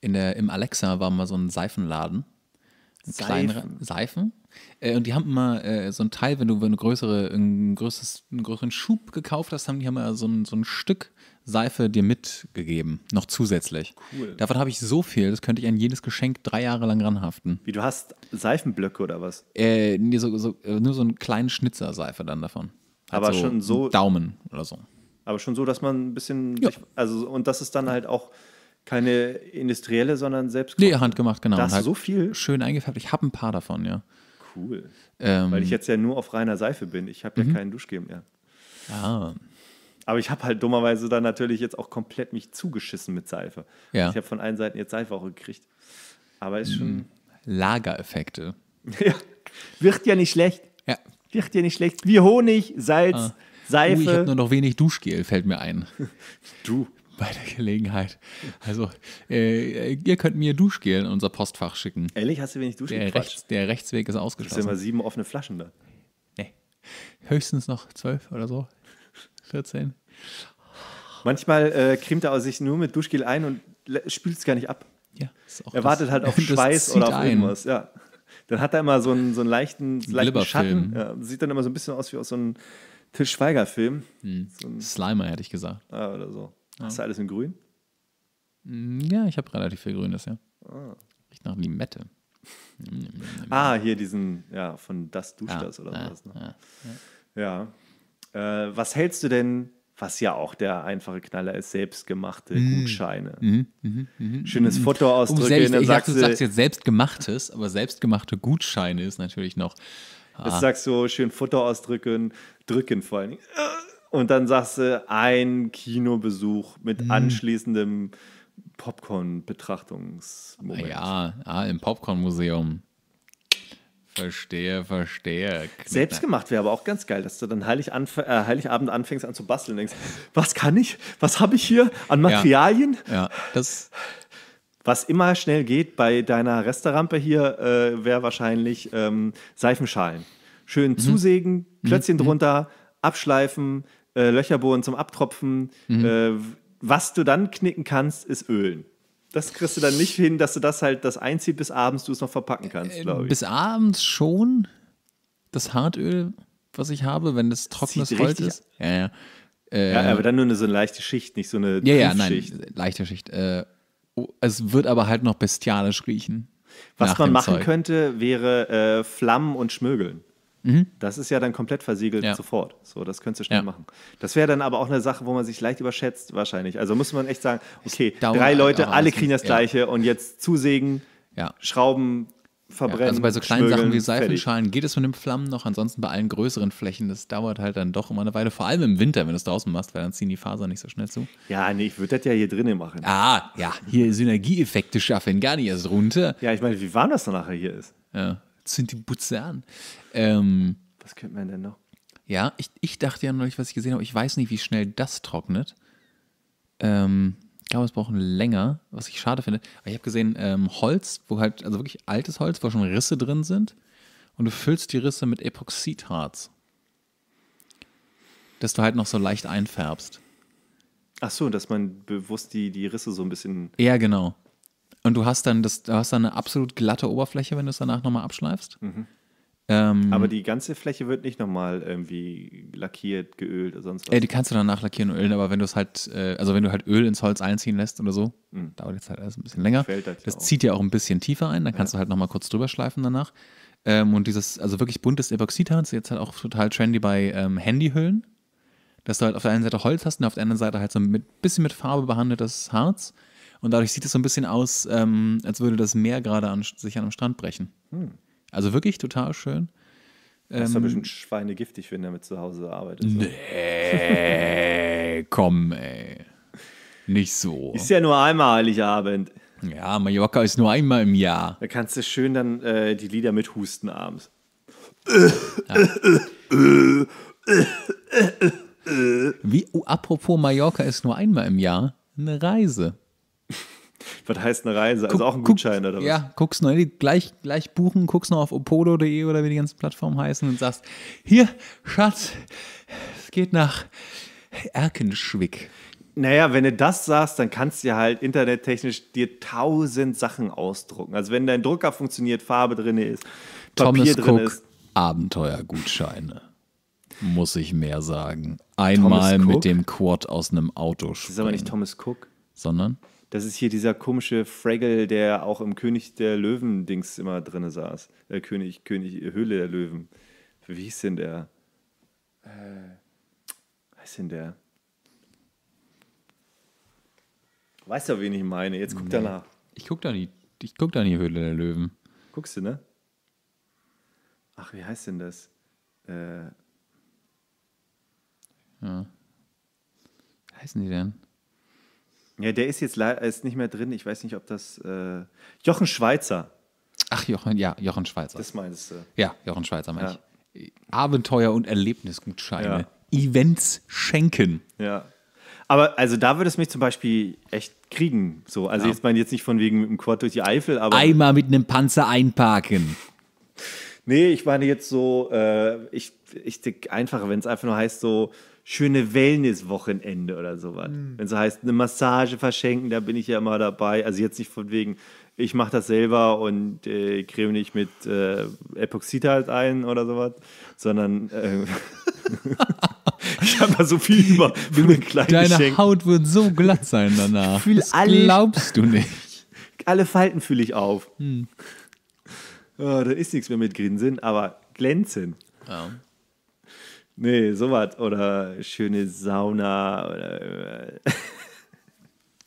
in der, im Alexa war mal so ein Seifenladen. Seifen. Kleinerer, Seifen? Äh, und die haben immer äh, so ein Teil, wenn du, wenn du größere, ein größeres, einen größeren Schub gekauft hast, haben die immer so ein, so ein Stück Seife dir mitgegeben, noch zusätzlich. Cool. Davon habe ich so viel, das könnte ich an jedes Geschenk drei Jahre lang ranhaften. Wie, du hast Seifenblöcke oder was? Äh, nee, so, so, äh, nur so einen kleinen Schnitzer Seife dann davon. Halt Aber so schon so. Daumen oder so. Aber schon so, dass man ein bisschen. Ja. Sich, also, und das ist dann halt auch keine industrielle, sondern selbst. Nee, handgemacht, genau. Da halt so viel. Schön eingefärbt. Ich habe ein paar davon, ja. Cool. Ähm, Weil ich jetzt ja nur auf reiner Seife bin. Ich habe ja mhm. keinen Duschgel mehr. Ah. Aber ich habe halt dummerweise dann natürlich jetzt auch komplett mich zugeschissen mit Seife. Ja. Ich habe von allen Seiten jetzt Seife auch gekriegt. Aber ist schon. Mm, Lagereffekte. ja. Wird ja nicht schlecht. Ja. Wird ja nicht schlecht. Wie Honig, Salz, ah. Seife. Uh, ich habe nur noch wenig Duschgel, fällt mir ein. du. bei der Gelegenheit. Also, äh, äh ihr könnt mir Duschgel in unser Postfach schicken. Ehrlich, hast du wenig Duschgel? Der, Rechts, der Rechtsweg ist ausgeschlossen. Es sind mal sieben offene Flaschen da. Nee. Höchstens noch zwölf oder so. 14. Manchmal äh, cremt er sich nur mit Duschgel ein und spült es gar nicht ab. Ja, er wartet halt auf Schweiß oder auf ein. irgendwas. Ja. Dann hat er immer so einen, so einen leichten, leichten Schatten. Ja, sieht dann immer so ein bisschen aus wie aus so einem Tischweiger-Film. Hm. So ein Slimer, hätte ich gesagt. Ja, ah, oder so. Ja. Hast du alles in grün? Mm, ja, ich habe relativ viel Grünes, ja. Ah. Riecht nach Limette. ah, hier diesen, ja, von Das Dusch ah, das oder ja, ah, was. Ne? Ah, ja. ja. Äh, was hältst du denn, was ja auch der einfache Knaller ist, selbstgemachte mm. Gutscheine? Mm, mm, Schönes Foto oh, ausdrücken. Oh, selbst, dann ich dachte, du sagst jetzt selbstgemachtes, aber selbstgemachte Gutscheine ist natürlich noch. Ah. Das sagst du, schön Foto ausdrücken, drücken vor allen Dingen. Und dann sagst du, ein Kinobesuch mit hm. anschließendem Popcorn-Betrachtungsmoment. Ja, ah, im Popcorn-Museum. Verstehe, verstehe. Selbstgemacht wäre aber auch ganz geil, dass du dann Heilig anf äh, Heiligabend anfängst an zu basteln. Denkst, was kann ich? Was habe ich hier an Materialien? Ja, ja, das. Was immer schnell geht bei deiner Resterampe hier, äh, wäre wahrscheinlich ähm, Seifenschalen. Schön mhm. zusägen, mhm. Klötzchen mhm. drunter, abschleifen, äh, Löcher bohren zum Abtropfen. Mhm. Äh, was du dann knicken kannst, ist Ölen. Das kriegst du dann nicht hin, dass du das halt das einzieht bis abends du es noch verpacken kannst, äh, glaube ich. Bis abends schon das Hartöl, was ich habe, wenn das trockenes Sieht Holz ist. Ja, ja. Äh, ja, aber dann nur eine, so eine leichte Schicht, nicht so eine Ja, ja, nein, leichte Schicht. Äh, oh, es wird aber halt noch bestialisch riechen. Was man machen Zeug. könnte, wäre äh, Flammen und Schmögeln. Mhm. Das ist ja dann komplett versiegelt ja. sofort. So, das könntest du schnell ja. machen. Das wäre dann aber auch eine Sache, wo man sich leicht überschätzt, wahrscheinlich. Also muss man echt sagen, okay, drei Leute, alle kriegen das Gleiche ja. und jetzt zusägen, Schrauben, verbrennen. also bei so kleinen Sachen wie Seifenschalen fertig. geht es mit den Flammen noch. Ansonsten bei allen größeren Flächen, das dauert halt dann doch immer eine Weile. Vor allem im Winter, wenn du es draußen machst, weil dann ziehen die Fasern nicht so schnell zu. Ja, nee, ich würde das ja hier drinnen machen. Ah, ja, hier Synergieeffekte schaffen, gar nicht erst runter. Ja, ich meine, wie warm das dann nachher hier ist. Ja sind die Buzern. Ähm, was könnte man denn noch? Ja, ich, ich dachte ja neulich, was ich gesehen habe, ich weiß nicht, wie schnell das trocknet. Ähm, ich glaube, es braucht länger, was ich schade finde. Aber ich habe gesehen, ähm, Holz, wo halt, also wirklich altes Holz, wo schon Risse drin sind. Und du füllst die Risse mit Epoxidharz. Dass du halt noch so leicht einfärbst. Ach so, dass man bewusst die, die Risse so ein bisschen. Ja, genau. Und du hast dann das, du hast dann eine absolut glatte Oberfläche, wenn du es danach nochmal abschleifst. Mhm. Ähm, Aber die ganze Fläche wird nicht nochmal irgendwie lackiert, geölt oder sonst was. Ey, äh, die kannst du danach lackieren und ölen, aber wenn du es halt, äh, also wenn du halt Öl ins Holz einziehen lässt oder so, mhm. dauert jetzt halt alles ein bisschen länger. Fällt halt das, das zieht ja auch ein bisschen tiefer ein, dann kannst ja. du halt nochmal kurz drüber schleifen danach. Ähm, und dieses, also wirklich buntes Epoxidharz, jetzt halt auch total trendy bei ähm, Handyhüllen, dass du halt auf der einen Seite Holz hast und auf der anderen Seite halt so ein bisschen mit Farbe behandeltes Harz. Und dadurch sieht es so ein bisschen aus, ähm, als würde das Meer gerade an, sich an einem Strand brechen. Hm. Also wirklich total schön. Das ist doch ähm, bestimmt schweinegiftig, wenn er mit zu Hause arbeitet. So. Nee, komm, ey. Nicht so. Ist ja nur einmal Heiligabend. Ja, Mallorca ist nur einmal im Jahr. Da kannst du schön dann äh, die Lieder mithusten abends. Ja. Wie, oh, apropos Mallorca ist nur einmal im Jahr eine Reise. Was heißt eine Reise? Also guck, also auch ein Gutschein guck, oder was? Ja, guckst noch gleich, gleich buchen, guckst noch auf opodo.de oder wie die ganzen Plattformen heißen und sagst, hier, Schatz, es geht nach Erkenschwick. Naja, wenn du das sagst, dann kannst du ja halt internettechnisch dir tausend Sachen ausdrucken. Also wenn dein Drucker funktioniert, Farbe drin ist, Thomas Papier Thomas drin Cook, ist. Abenteuergutscheine. Muss ich mehr sagen. Einmal mit dem Quad aus einem Auto springen. Das ist aber nicht Thomas Cook. Sondern? Das ist hier dieser komische Fraggle, der auch im König der Löwen-Dings immer drin saß. Äh, König, König, Höhle der Löwen. Wie hieß denn der? Äh, was ist denn der? Weißt du, wen ich meine? Jetzt guck nee. danach. Ich guck da nie. Ich guck da nie Höhle der Löwen. Guckst du, ne? Ach, wie heißt denn das? Äh. Ja. Wie heißen die denn? Ja, der ist jetzt ist nicht mehr drin. Ich weiß nicht, ob das. Äh, Jochen Schweizer. Ach, Jochen, ja, Jochen Schweizer. Das meinst du. Ja, Jochen Schweizer meine ja. ich. Abenteuer und Erlebnisgutscheine. Ja. Events schenken. Ja. Aber also da würde es mich zum Beispiel echt kriegen. So, also ja. jetzt meine jetzt nicht von wegen mit dem Quad durch die Eifel, aber. Einmal mit einem Panzer einparken. nee, ich meine jetzt so, äh, ich, ich denke einfacher, wenn es einfach nur heißt so, schöne Wellness-Wochenende oder sowas. Mhm. Wenn es heißt, eine Massage verschenken, da bin ich ja immer dabei. Also jetzt nicht von wegen, ich mache das selber und äh, creme nicht mit äh, Epoxid halt ein oder sowas, sondern äh, ich habe mal so viel über für eine kleine Deine Geschenk. Haut wird so glatt sein danach. Fühl das alle, glaubst du nicht. Alle Falten fühle ich auf. Hm. Oh, da ist nichts mehr mit Grinsen, aber glänzen. Ja. Nee, sowas. Oder schöne Sauna. Oder äh.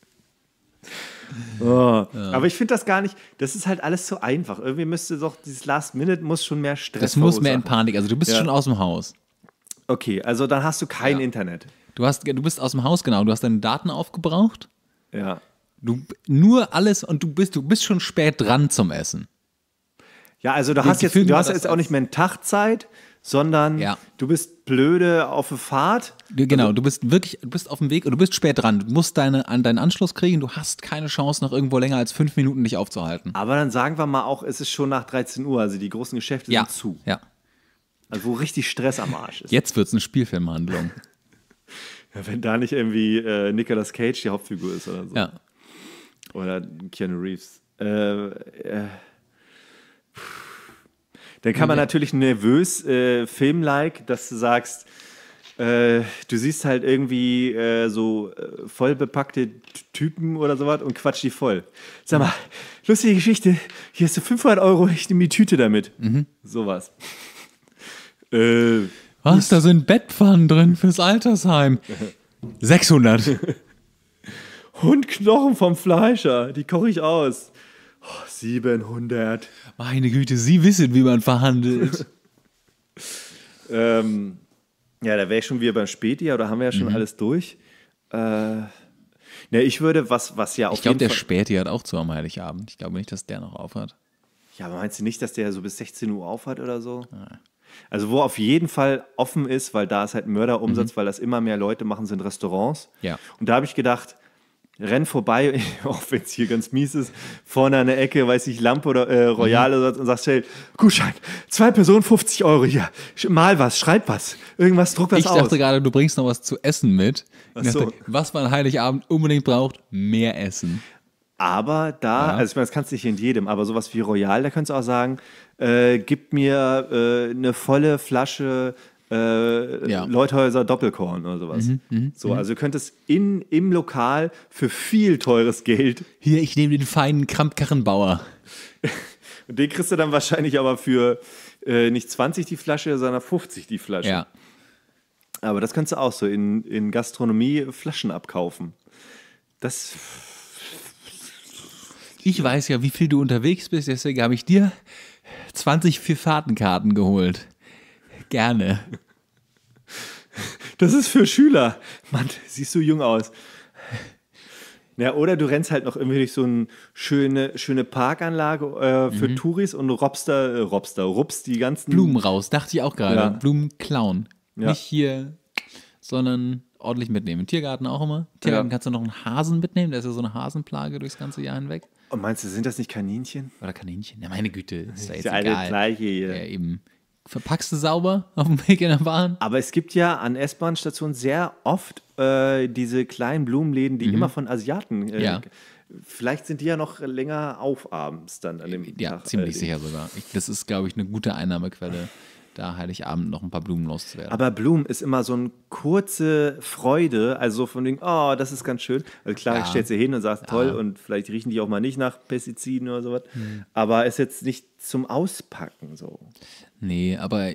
oh. ja. Aber ich finde das gar nicht, das ist halt alles so einfach. Irgendwie müsste doch, dieses Last Minute muss schon mehr Stress Das muss mehr in Panik, also du bist ja. schon aus dem Haus. Okay, also dann hast du kein ja. Internet. Du, hast, du bist aus dem Haus, genau. Du hast deine Daten aufgebraucht. Ja. Du, nur alles und du bist, du bist schon spät dran zum Essen. Ja, also du hast jetzt, du hast jetzt auch nicht mehr einen Tag Zeit, sondern ja. du bist blöde auf der Fahrt. Genau, also, du bist wirklich, du bist auf dem Weg und du bist spät dran. Du musst deine, an deinen Anschluss kriegen, du hast keine Chance, noch irgendwo länger als fünf Minuten dich aufzuhalten. Aber dann sagen wir mal auch, es ist schon nach 13 Uhr, also die großen Geschäfte ja. sind zu. Ja. Also wo richtig Stress am Arsch ist. Jetzt wird es eine Spielfilmhandlung. ja, wenn da nicht irgendwie äh, Nicolas Cage die Hauptfigur ist oder so. Ja. Oder Keanu Reeves. Äh, äh, dann kann man natürlich nervös, äh, film-like, dass du sagst, äh, du siehst halt irgendwie äh, so äh, vollbepackte Typen oder sowas und quatsch die voll. Sag mal, lustige Geschichte, hier hast du 500 Euro, ich nehme die Tüte damit. Mhm. Sowas. äh, Was, da sind Bettpfannen drin fürs Altersheim. 600. Hundknochen vom Fleischer, die koche ich aus. Oh, 700. Meine Güte, Sie wissen, wie man verhandelt. ähm, ja, da wäre ich schon wieder beim Späti, aber da haben wir ja schon mhm. alles durch. Äh, ne, ich würde, was, was ja auch. Ich glaube, der Fall Späti hat auch zu am Heiligabend. Ich glaube nicht, dass der noch aufhat. Ja, aber meinst du nicht, dass der so bis 16 Uhr aufhat oder so? Ah. Also, wo auf jeden Fall offen ist, weil da ist halt Mörderumsatz, mhm. weil das immer mehr Leute machen, sind Restaurants. Ja. Und da habe ich gedacht, renn vorbei, auch wenn es hier ganz mies ist, vorne an der Ecke, weiß ich, Lampe oder äh, Royal mhm. oder so, und sagst, hey, Gutschein, zwei Personen, 50 Euro hier, mal was, schreib was, irgendwas, druck was ich aus. Ich dachte gerade, du bringst noch was zu essen mit. Dachte, was man Heiligabend unbedingt braucht, mehr Essen. Aber da, ja. also ich meine, das kannst du nicht in jedem, aber sowas wie Royal, da kannst du auch sagen, äh, gib mir äh, eine volle Flasche äh, ja. Leuthäuser Doppelkorn oder sowas. Mhm, mh, so, mh. also ihr könnt es in, im Lokal für viel teures Geld. Hier, ich nehme den feinen Krampkarrenbauer. Und den kriegst du dann wahrscheinlich aber für äh, nicht 20 die Flasche, sondern 50 die Flasche. Ja. Aber das kannst du auch so in, in Gastronomie Flaschen abkaufen. Das. Ich weiß ja, wie viel du unterwegs bist, deswegen habe ich dir 20 für Fahrtenkarten geholt. Gerne. Das ist für Schüler. Mann, siehst du jung aus. Ja, oder du rennst halt noch irgendwie durch so eine schöne, schöne Parkanlage äh, für mhm. Touris und robst da, äh, robst da, rupst die ganzen. Blumen raus, dachte ich auch gerade. Ja. Blumen klauen. Ja. Nicht hier, sondern ordentlich mitnehmen. Tiergarten auch immer. Tiergarten ja. kannst du noch einen Hasen mitnehmen, da ist ja so eine Hasenplage durchs ganze Jahr hinweg. Und meinst du, sind das nicht Kaninchen? Oder Kaninchen? Ja, meine Güte, ist, ist ja jetzt alle egal. gleiche hier. Ja, eben verpackst du sauber auf dem Weg in der Bahn. Aber es gibt ja an S-Bahn-Stationen sehr oft äh, diese kleinen Blumenläden, die mhm. immer von Asiaten. Äh, ja. Vielleicht sind die ja noch länger auf abends dann an dem ja, Tag. Ja, ziemlich äh, sicher sogar. Ich, das ist, glaube ich, eine gute Einnahmequelle da Heiligabend noch ein paar Blumen loszuwerden. Aber Blumen ist immer so eine kurze Freude, also so von wegen, oh, das ist ganz schön. Also klar, ja. ich stelle sie hin und sage, toll, ja. und vielleicht riechen die auch mal nicht nach Pestiziden oder sowas. Mhm. Aber ist jetzt nicht zum Auspacken so. Nee, aber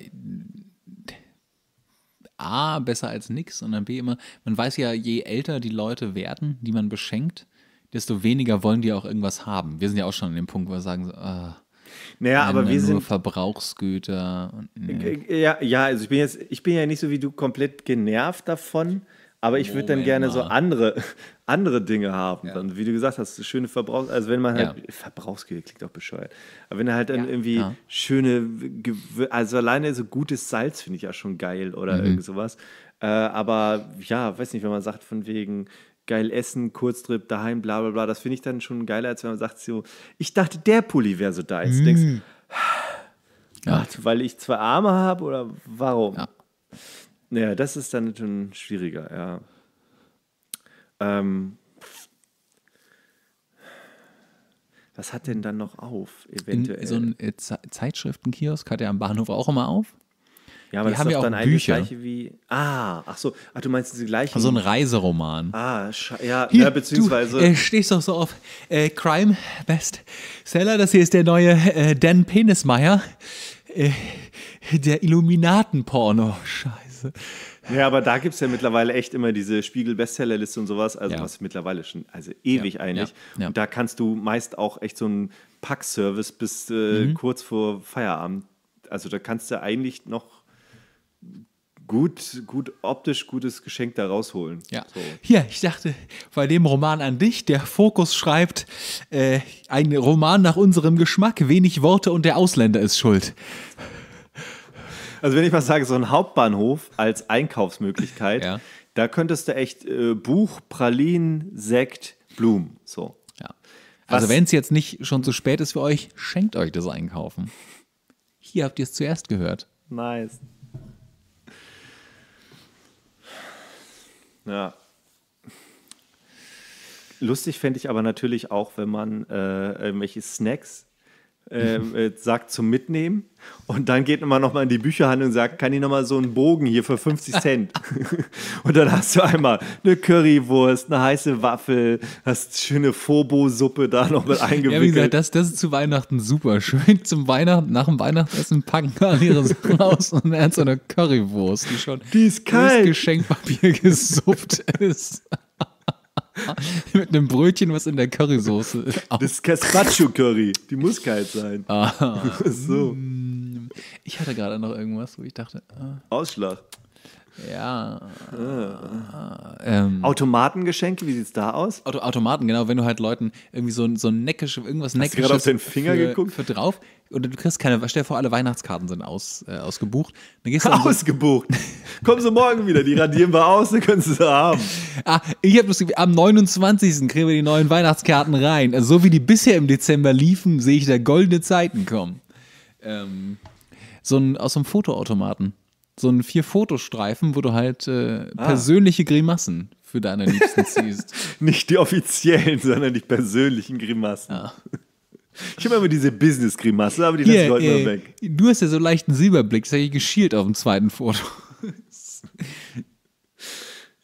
A, besser als nichts, und dann B immer, man weiß ja, je älter die Leute werden, die man beschenkt, desto weniger wollen die auch irgendwas haben. Wir sind ja auch schon an dem Punkt, wo wir sagen, so, ah, naja, aber wir sind. Verbrauchsgüter. Und, äh, nee. Äh, ja, ja, also ich bin jetzt, ich bin ja nicht so wie du komplett genervt davon, aber ich würde dann gerne mal. so andere, andere Dinge haben. Ja. Dann, wie du gesagt hast, schöne Verbrauchs... Also wenn man halt... Ja. Verbrauchsgeld klingt auch bescheuert. Aber wenn er halt dann ja. irgendwie ja. schöne... Also alleine so gutes Salz finde ich ja schon geil oder mhm. irgend sowas. Äh, aber ja, weiß nicht, wenn man sagt von wegen geil essen, Kurztrip, daheim, bla bla bla. Das finde ich dann schon geiler, als wenn man sagt so, ich dachte, der Pulli wäre so deins. Mm. Denkst, ah, ja. weil ich zwei Arme habe oder warum? Ja. Naja, das ist dann schon schwieriger, ja. Ähm, was hat denn dann noch auf, eventuell? In so ein äh, Zeitschriftenkiosk hat er am Bahnhof auch immer auf. Ja, aber die das haben ist ja auch dann Bücher. gleiche wie. Ah, ach so. Ach, du meinst diese gleichen. So also ein Reiseroman. Ah, ja, hier, ja, beziehungsweise. Du äh, stehst doch so auf äh, Crime Bestseller. Das hier ist der neue äh, Dan Penismeier. Äh, der Illuminatenporno. Scheiße. Ja, aber da gibt es ja mittlerweile echt immer diese Spiegel-Bestsellerliste und sowas, also ja. was mittlerweile schon, also ewig ja, eigentlich. Ja, und da kannst du meist auch echt so einen Pack-Service bis äh, mhm. kurz vor Feierabend. Also da kannst du eigentlich noch gut, gut optisch gutes Geschenk da rausholen. Ja. So. Hier, ich dachte bei dem Roman an dich, der Fokus schreibt, äh, ein Roman nach unserem Geschmack, wenig Worte und der Ausländer ist schuld. Also wenn ich mal sage, so ein Hauptbahnhof als Einkaufsmöglichkeit, ja. da könntest du echt äh, Buch, Pralinen, Sekt, Blumen. So. Ja. Also wenn es jetzt nicht schon zu spät ist für euch, schenkt euch das Einkaufen. Hier habt ihr es zuerst gehört. Nice. Ja. Lustig fände ich aber natürlich auch, wenn man äh, irgendwelche Snacks ähm, äh, sagt zum Mitnehmen. Und dann geht man nochmal in die Bücherhandlung und sagt, kann ich nochmal so einen Bogen hier für 50 Cent? und dann hast du einmal eine Currywurst, eine heiße Waffel, hast schöne Fobo-Suppe da noch mit eingewickelt. Ja, wie gesagt, das, das ist zu Weihnachten super. Schön zum Weihnachten, nach dem Weihnachtsessen packen alle ihre Sachen aus und ernst eine Currywurst, die schon die ist kalt. Geschenkpapier gesuppt ist. Mit einem Brötchen, was in der Currysoße ist. Das Caspacho-Curry. Die muss kalt sein. Ah. so. Mm. Ich hatte gerade noch irgendwas, wo ich dachte. Ah. Ausschlag. Ja. Äh, ähm, Automatengeschenke, wie sieht es da aus? Auto Automaten, genau, wenn du halt Leuten irgendwie so, so neckisch, irgendwas Hast du gerade auf den Finger für, geguckt? Für drauf. Und du kriegst keine, stell dir vor, alle Weihnachtskarten sind aus, äh, ausgebucht. Dann gehst du ausgebucht? So, Kommen sie morgen wieder, die radieren wir aus, dann können sie sie haben. Ah, ich habe das am 29. kriegen wir die neuen Weihnachtskarten rein. Also, so wie die bisher im Dezember liefen, sehe ich da goldene Zeiten kommen. Ähm, so ein, aus so einem Fotoautomaten so ein Vier-Fotostreifen, wo du halt äh, ah. persönliche Grimassen für deine Liebsten ziehst. Nicht die offiziellen, sondern die persönlichen Grimassen. Ja. Ah. Ich habe immer diese Business-Grimasse, aber die lassen ich heute äh, mal weg. Du hast ja so leichten Silberblick, das habe ich geschielt auf dem zweiten Foto.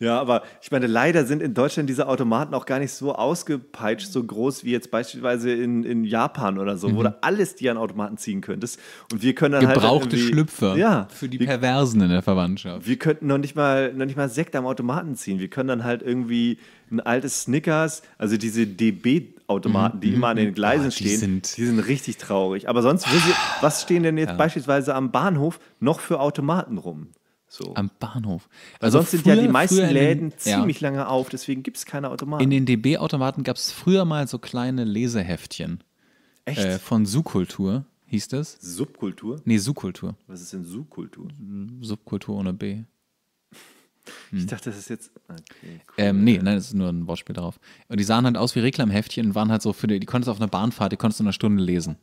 Ja, aber ich meine, leider sind in Deutschland diese Automaten auch gar nicht so ausgepeitscht, so groß wie jetzt beispielsweise in, in Japan oder so, mhm. wo du alles dir an Automaten ziehen könntest. Und wir können dann Gebrauchte halt. Gebrauchte Schlüpfer. Ja. Für die wir, Perversen in der Verwandtschaft. Wir könnten noch nicht, mal, noch nicht mal Sekt am Automaten ziehen. Wir können dann halt irgendwie ein altes Snickers, also diese DB-Automaten, mhm, die immer an den mhm, mhm. Gleisen oh, die stehen, sind die sind richtig traurig. Aber sonst, was stehen denn jetzt ja. beispielsweise am Bahnhof noch für Automaten rum? So. Am Bahnhof. Weil also sonst früher, sind ja die meisten Läden ziemlich ja. lange auf, deswegen gibt es keine Automaten. In den DB-Automaten gab es früher mal so kleine Leseheftchen. Echt? Äh, von Subkultur hieß das. Subkultur? Nee, Subkultur. Was ist denn Subkultur? Subkultur ohne B. Hm. Ich dachte, das ist jetzt. Okay, cool. ähm, nee, nein, das ist nur ein Wortspiel drauf. Und die sahen halt aus wie Reklamheftchen und waren halt so für die, die konntest du auf einer Bahnfahrt, die konntest du in einer Stunde lesen.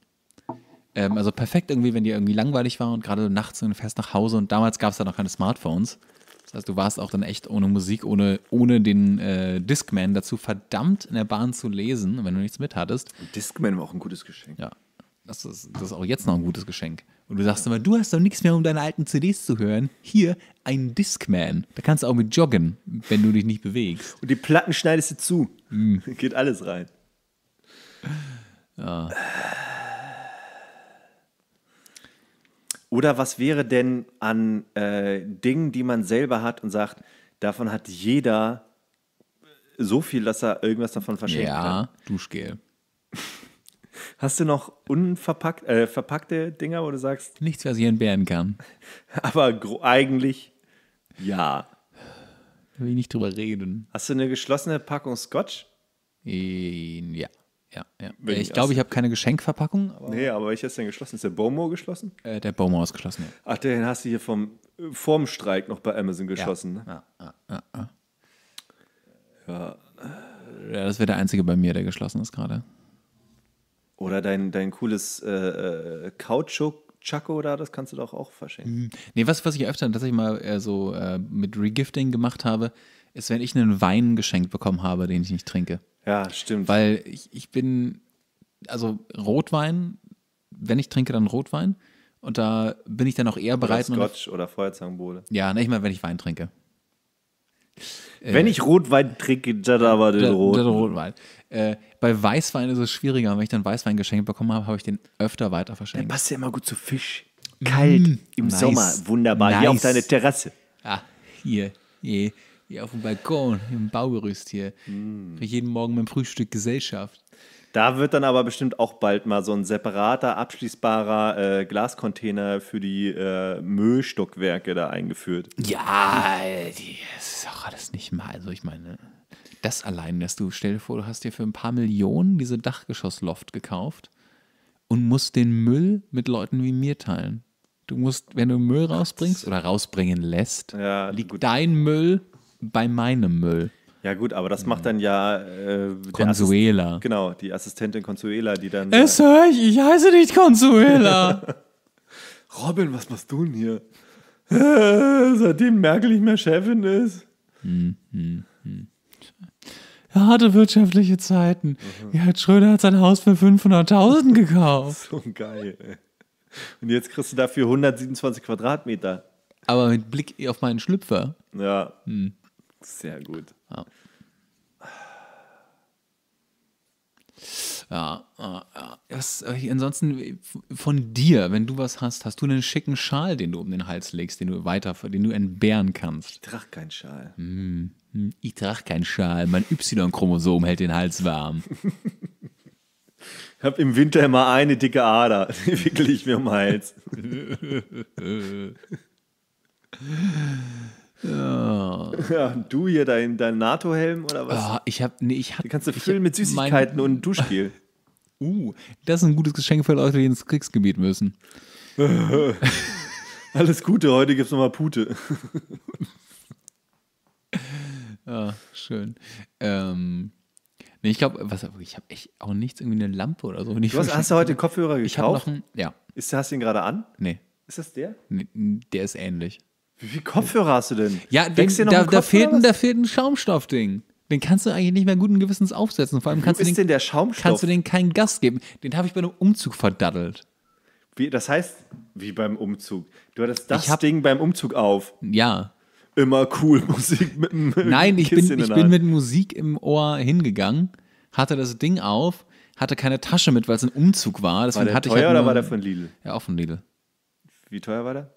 Ähm, also perfekt irgendwie, wenn dir irgendwie langweilig war und gerade nachts und du fährst nach Hause und damals gab es da noch keine Smartphones. Das heißt, du warst auch dann echt ohne Musik, ohne, ohne den äh, Discman dazu verdammt in der Bahn zu lesen, wenn du nichts mit hattest. Discman war auch ein gutes Geschenk. Ja. Das ist, das ist auch jetzt noch ein gutes Geschenk. Und du sagst immer, du hast doch nichts mehr, um deine alten CDs zu hören. Hier ein Discman. Da kannst du auch mit joggen, wenn du dich nicht bewegst. Und die Platten schneidest du zu. Mm. Geht alles rein. Ja. Oder was wäre denn an äh, Dingen, die man selber hat und sagt, davon hat jeder so viel, dass er irgendwas davon verschenkt ja, kann? Ja, Duschgel. Hast du noch unverpackte äh, verpackte Dinger, wo du sagst? Nichts, was ich entbehren kann. Aber eigentlich ja. Da will ich nicht drüber reden. Hast du eine geschlossene Packung Scotch? Äh, ja ja, Wenn äh, ich glaube, ich habe keine Geschenkverpackung. Aber nee, aber welcher ist denn geschlossen? Ist der Bomo geschlossen? Äh, der Bomo ist geschlossen. Ja. Ach, den hast du hier vom, vorm Streik noch bei Amazon geschlossen, ne? Ja, ne? ja, ja, ja. ja. das wäre der einzige bei mir, der geschlossen ist gerade. Oder dein, dein cooles äh, äh Kautschuk. Chaco da, das kannst du doch auch verschenken. Hm. Nee, was, was ich öfter tatsächlich mal äh, so äh, mit Regifting gemacht habe, ist, wenn ich einen Wein geschenkt bekommen habe, den ich nicht trinke. Ja, stimmt. Weil ich, ich bin, also Rotwein, wenn ich trinke, dann Rotwein. Und da bin ich dann auch eher bereit. Oder Scotch oder Feuerzangenbowle. Ja, ne, ich meine, wenn ich Wein trinke. Äh, wenn äh, ich Rotwein trinke, dann aber den Rot. Dann Rotwein. Äh, bei Weißwein ist es schwieriger. Wenn ich dann Weißwein geschenkt bekommen habe, habe ich den öfter weiter verschenkt. Dann passt ja immer gut zu Fisch. Kalt mmh, im nice, Sommer, wunderbar. Nice. Hier auf deine Terrasse. Ah, hier. Je. Hier auf dem Balkon, im Baugerüst hier. Mm. Kriege jeden Morgen beim Frühstück Gesellschaft. Da wird dann aber bestimmt auch bald mal so ein separater, abschließbarer äh, Glascontainer für die äh, Müllstockwerke da eingeführt. Ja, das ist auch alles nicht mal. Also ich meine, das allein, dass du, stell dir vor, du hast dir für ein paar Millionen diese Dachgeschossloft gekauft und musst den Müll mit Leuten wie mir teilen. Du musst, wenn du Müll rausbringst oder rausbringen lässt, ja, liegt gut. dein Müll bei meinem Müll. Ja, gut, aber das macht dann ja. Äh, Consuela. Assist genau, die Assistentin Consuela, die dann. Es ja, höre ich, ich heiße nicht Consuela. Robin, was machst du denn hier? Seitdem Merkel nicht mehr Chefin ist. Hm, hm, hm. Harte wirtschaftliche Zeiten. Mhm. Gerhard Schröder hat sein Haus für 500.000 gekauft. so geil, ey. Und jetzt kriegst du dafür 127 Quadratmeter. Aber mit Blick auf meinen Schlüpfer. Ja. Hm. Sehr gut. Ja. Ja, ja. Was, äh, ansonsten äh, von dir, wenn du was hast, hast du einen schicken Schal, den du um den Hals legst, den du weiter, den du entbehren kannst? Ich trage keinen Schal. Hm, hm, ich trage keinen Schal. Mein Y-Chromosom hält den Hals warm. ich habe im Winter immer eine dicke Ader, die wickel ich mir um den Hals. Ja. ja du hier, dein, dein NATO-Helm oder was? Oh, ich hab, nee, ich hab, kannst du füllen mit Süßigkeiten mein, und Duschgel. Uh, das ist ein gutes Geschenk für Leute, die ins Kriegsgebiet müssen. Alles Gute, heute gibt's nochmal Pute. ja, ah, schön. Ähm, nee, ich glaube, ich habe echt auch nichts, irgendwie eine Lampe oder so. Du hast, hast, du heute einen Kopfhörer gekauft? Ich noch einen, ja. Ist, hast du ihn gerade an? Nee. Ist das der? Nee, der ist ähnlich. Wie viel Kopfhörer hast du denn? Ja, den, dir da, da, fehlt ein, da fehlt ein Schaumstoffding. Den kannst du eigentlich nicht mehr guten Gewissens aufsetzen. Vor allem kannst Wie du den, der Schaumstoff? Kannst du den keinen Gast geben. Den habe ich bei einem Umzug verdaddelt. Wie, das heißt, wie beim Umzug. Du hattest das hab, Ding beim Umzug auf. Ja. Immer cool Musik mit dem Nein, ich, bin, ich bin mit Musik im Ohr hingegangen, hatte das Ding auf, hatte keine Tasche mit, weil es ein Umzug war. Deswegen war der hatte teuer ich halt nur, oder war der von Lidl? Ja, auch von Lidl. Wie teuer war der?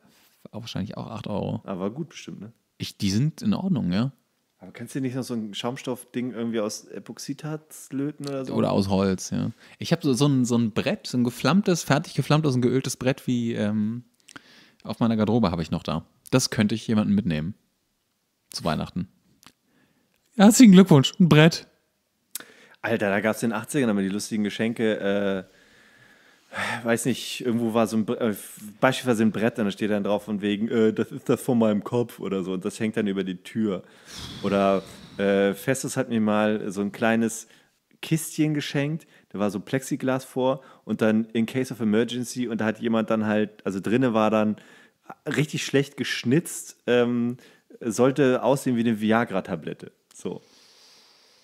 auch wahrscheinlich auch 8 Euro. Aber gut bestimmt, ne? Ich, die sind in Ordnung, ja. Aber kannst du nicht noch so ein Schaumstoffding irgendwie aus Epoxidharz löten oder so? Oder aus Holz, ja. Ich habe so, so, ein, so ein Brett, so ein geflammtes, fertig geflammtes und geöltes Brett wie ähm, auf meiner Garderobe habe ich noch da. Das könnte ich jemandem mitnehmen. Zu Weihnachten. Herzlichen Glückwunsch, ein Brett. Alter, da gab es in den 80ern immer die lustigen Geschenke. Äh weiß nicht, irgendwo war so ein, äh, beispielsweise ein Brett dann steht dann drauf von wegen, äh, das ist das von meinem Kopf oder so und das hängt dann über die Tür. Oder äh, Festus hat mir mal so ein kleines Kistchen geschenkt, da war so Plexiglas vor und dann in case of emergency und da hat jemand dann halt, also drinnen war dann richtig schlecht geschnitzt, ähm, sollte aussehen wie eine Viagra-Tablette. So.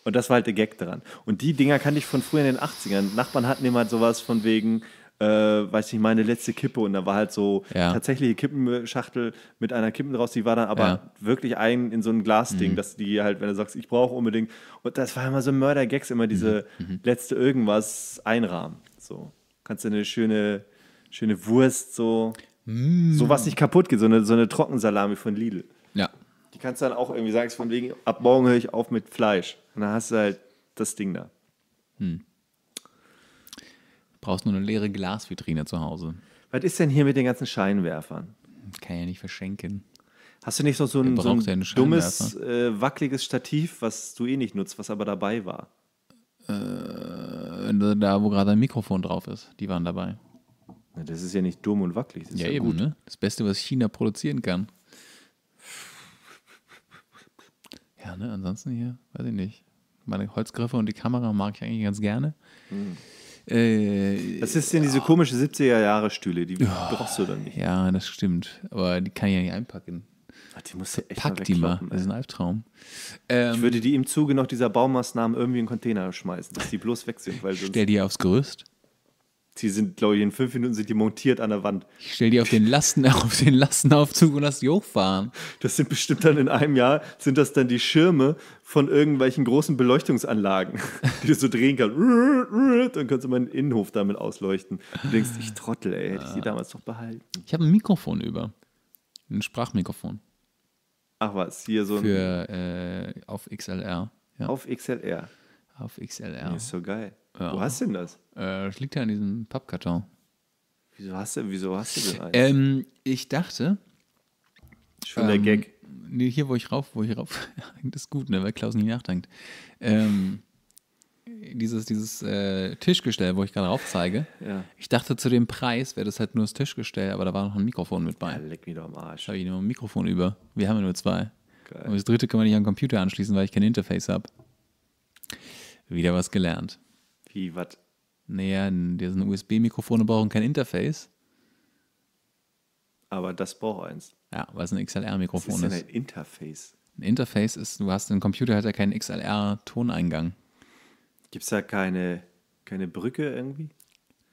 Und das war halt der Gag dran. Und die Dinger kannte ich von früher in den 80ern. Nachbarn hatten immer halt sowas von wegen, äh, weiß nicht, meine letzte Kippe und da war halt so ja. tatsächliche Kippenschachtel mit einer Kippe draus, die war dann aber ja. wirklich ein in so ein Glasding, mhm. dass die halt, wenn du sagst, ich brauche unbedingt. Und das war immer so Mörder-Gags, immer diese mhm. mhm. letzte irgendwas einrahmen. So. Kannst du eine schöne, schöne Wurst so. Mm. So was nicht kaputt geht, so eine, so eine Trockensalami von Lidl. Ja. Die kannst du dann auch irgendwie sagen, von wegen, ab morgen höre ich auf mit Fleisch. Und dann hast du halt das Ding da. Hm. Brauchst nur eine leere Glasvitrine zu Hause. Was ist denn hier mit den ganzen Scheinwerfern? Kann ich ja nicht verschenken. Hast du nicht noch so ein, so ein dummes, äh, wackeliges Stativ, was du eh nicht nutzt, was aber dabei war? Äh, da, wo gerade ein Mikrofon drauf ist, die waren dabei. das ist ja nicht dumm und wackelig. Das ja, ja, eben, ne? Das Beste, was China produzieren kann. Ja, ne, ansonsten hier, weiß ich nicht. Meine Holzgriffe und die Kamera mag ich eigentlich ganz gerne. Mhm. Äh, Was ist denn diese oh. komische 70er-Jahre-Stühle? Die oh. brauchst du dann nicht. Ja, das stimmt. Aber die kann ich ja nicht einpacken. Ach, die musst du echt Pack mal die mal. Das ist ein Albtraum. Ähm, ich würde die im Zuge noch dieser Baumaßnahmen irgendwie in den Container schmeißen, dass die bloß weg sind. Weil Stell die aufs Gerüst. Die sind, glaube ich, in fünf Minuten sind die montiert an der Wand. Ich stell die auf den, Lasten, auf den Lastenaufzug und lass die hochfahren. Das sind bestimmt dann in einem Jahr, sind das dann die Schirme von irgendwelchen großen Beleuchtungsanlagen, die du so drehen kannst. Dann kannst du meinen Innenhof damit ausleuchten. Du denkst, ich trottel, ey, hätte ich die ah. damals doch behalten. Ich habe ein Mikrofon über. Ein Sprachmikrofon. Ach was, hier so ein. Für, äh, auf XLR. Ja. Auf XLR. Auf XLR. ist so geil. Ja. Wo hast du denn das? das äh, liegt ja in diesem Pappkarton. Wieso hast du, wieso hast du denn Ähm, ich dachte. Schöner ähm, Gag. Nee, hier, wo ich rauf, wo ich rauf. das ist gut, ne, weil Klaus nicht nachdenkt. Ähm, dieses dieses äh, Tischgestell, wo ich gerade rauf zeige. Ja. Ich dachte, zu dem Preis wäre das halt nur das Tischgestell, aber da war noch ein Mikrofon mit bei. Ja, leck mich doch am Arsch. Da habe ich nur ein Mikrofon über. Wir haben ja nur zwei. Geil. Und das dritte kann man nicht an den Computer anschließen, weil ich kein Interface habe. Wieder was gelernt. Wie, was? Naja, die USB-Mikrofone brauchen kein Interface. Aber das braucht eins. Ja, weil es ein XLR-Mikrofon ist. Was ist denn ein Interface? Ein Interface ist, du hast einen Computer, hat ja keinen XLR-Toneingang. Gibt es da keine, keine Brücke irgendwie?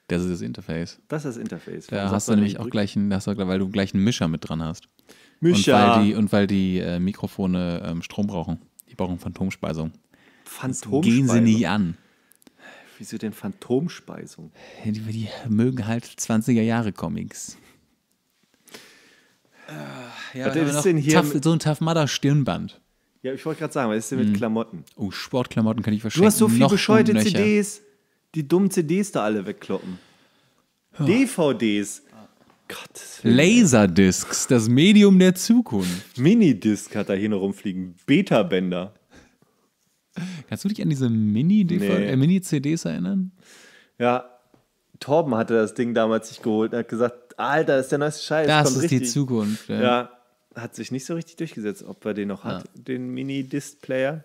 Das ist das Interface. Das ist das Interface. Da hast du nämlich auch gleich einen, hast du, weil du gleich einen Mischer mit dran hast. Mischer! Und weil die, und weil die äh, Mikrofone ähm, Strom brauchen. Die brauchen Phantomspeisung. Phantomspeisung? Das gehen sie nie an. Wieso denn Phantomspeisung? Die, die mögen halt 20er Jahre Comics. Äh, ja, was ist denn hier? Tough, so ein Tough Mudder Stirnband. Ja, ich wollte gerade sagen, was ist denn mit hm. Klamotten? Oh, Sportklamotten kann ich verstehen. Du hast so viele bescheuerte CDs, die dummen CDs da alle wegkloppen. Oh. DVDs. Gott. Laserdiscs, das Medium der Zukunft. Minidisc hat da hier noch rumfliegen. Beta-Bänder. Kannst du dich an diese Mini-CDs nee. äh, Mini erinnern? Ja, Torben hatte das Ding damals sich geholt und hat gesagt, Alter, das ist der neueste Scheiß. Das ist richtig. die Zukunft. Ja. ja. hat sich nicht so richtig durchgesetzt, ob er den noch ja. hat, den Mini-Disc-Player.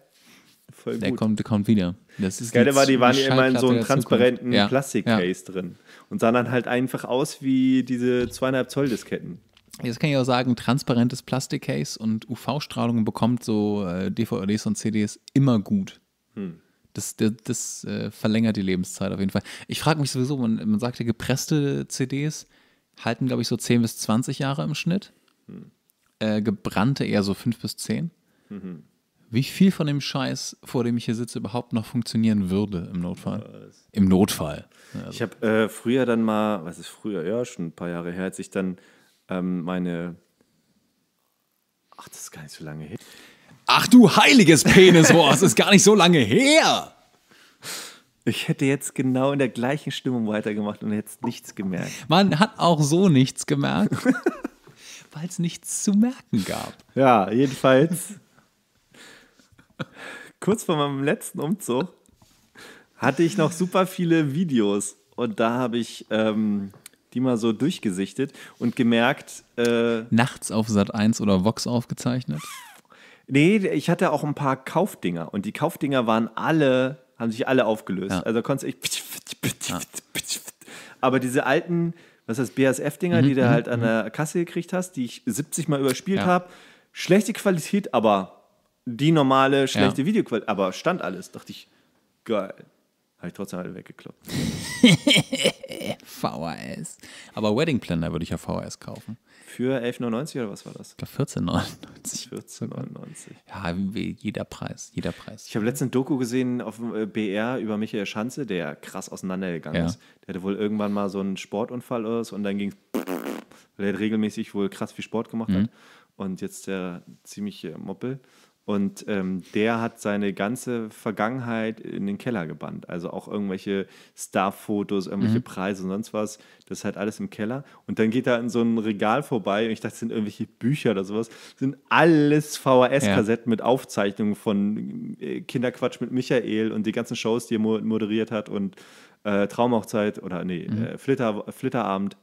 Voll gut. Der kommt, kommt wieder. Das ist Geile war, die waren immer in so einem transparenten ja. Plastikcase drin und sahen dann halt einfach aus wie diese zweieinhalb Zoll Disketten. Jetzt kann ich auch sagen, transparentes Plastikcase und UV-Strahlung bekommt so äh, DVDs und CDs immer gut. Hm. Das, das, das äh, verlängert die Lebenszeit auf jeden Fall. Ich frage mich sowieso, man, man sagt ja, gepresste CDs halten, glaube ich, so 10 bis 20 Jahre im Schnitt. Hm. Äh, gebrannte eher so 5 bis 10. Mhm. Wie viel von dem Scheiß, vor dem ich hier sitze, überhaupt noch funktionieren würde im Notfall? Im Notfall. Also. Ich habe äh, früher dann mal, was ist früher? Ja, schon ein paar Jahre her, als ich dann ähm, meine. Ach, das ist gar nicht so lange her. Ach du heiliges Penisrohr, das ist gar nicht so lange her. Ich hätte jetzt genau in der gleichen Stimmung weitergemacht und hätte nichts gemerkt. Man hat auch so nichts gemerkt, weil es nichts zu merken gab. Ja, jedenfalls. kurz vor meinem letzten Umzug hatte ich noch super viele Videos und da habe ich ähm, die mal so durchgesichtet und gemerkt. Äh, Nachts auf Sat 1 oder Vox aufgezeichnet? nee, ich hatte auch ein paar Kaufdinger und die Kaufdinger waren alle, haben sich alle aufgelöst. Ja. Also konnte ich. Ja. Aber diese alten, was heißt BASF-Dinger, mhm, die du mhm, halt an mhm. der Kasse gekriegt hast, die ich 70 Mal überspielt ja. habe. Schlechte Qualität, aber die normale schlechte ja. Videoqualität. Aber stand alles, dachte ich, geil. Habe ich trotzdem alle weggekloppt. VHS. Aber Wedding Planner würde ich ja VHS kaufen. Für 11,99 oder was war das? 14,99. 14,99. Ja, jeder Preis, jeder Preis. Ich habe letztens ein Doku gesehen auf dem äh, BR über Michael Schanze, der krass auseinandergegangen ja. ist. Der hatte wohl irgendwann mal so einen Sportunfall oder und dann ging es, weil er regelmäßig wohl krass viel Sport gemacht mhm. hat. Und jetzt der ziemliche äh, Moppel. Und ähm, der hat seine ganze Vergangenheit in den Keller gebannt. Also auch irgendwelche Star-Fotos, irgendwelche mhm. Preise und sonst was. Das ist halt alles im Keller. Und dann geht er in so ein Regal vorbei und ich dachte, das sind irgendwelche Bücher oder sowas. Das sind alles VHS-Kassetten ja. mit Aufzeichnungen von äh, Kinderquatsch mit Michael und die ganzen Shows, die er moderiert hat und äh, Traumhochzeit oder nee, mhm. äh, Flitter, Flitterabend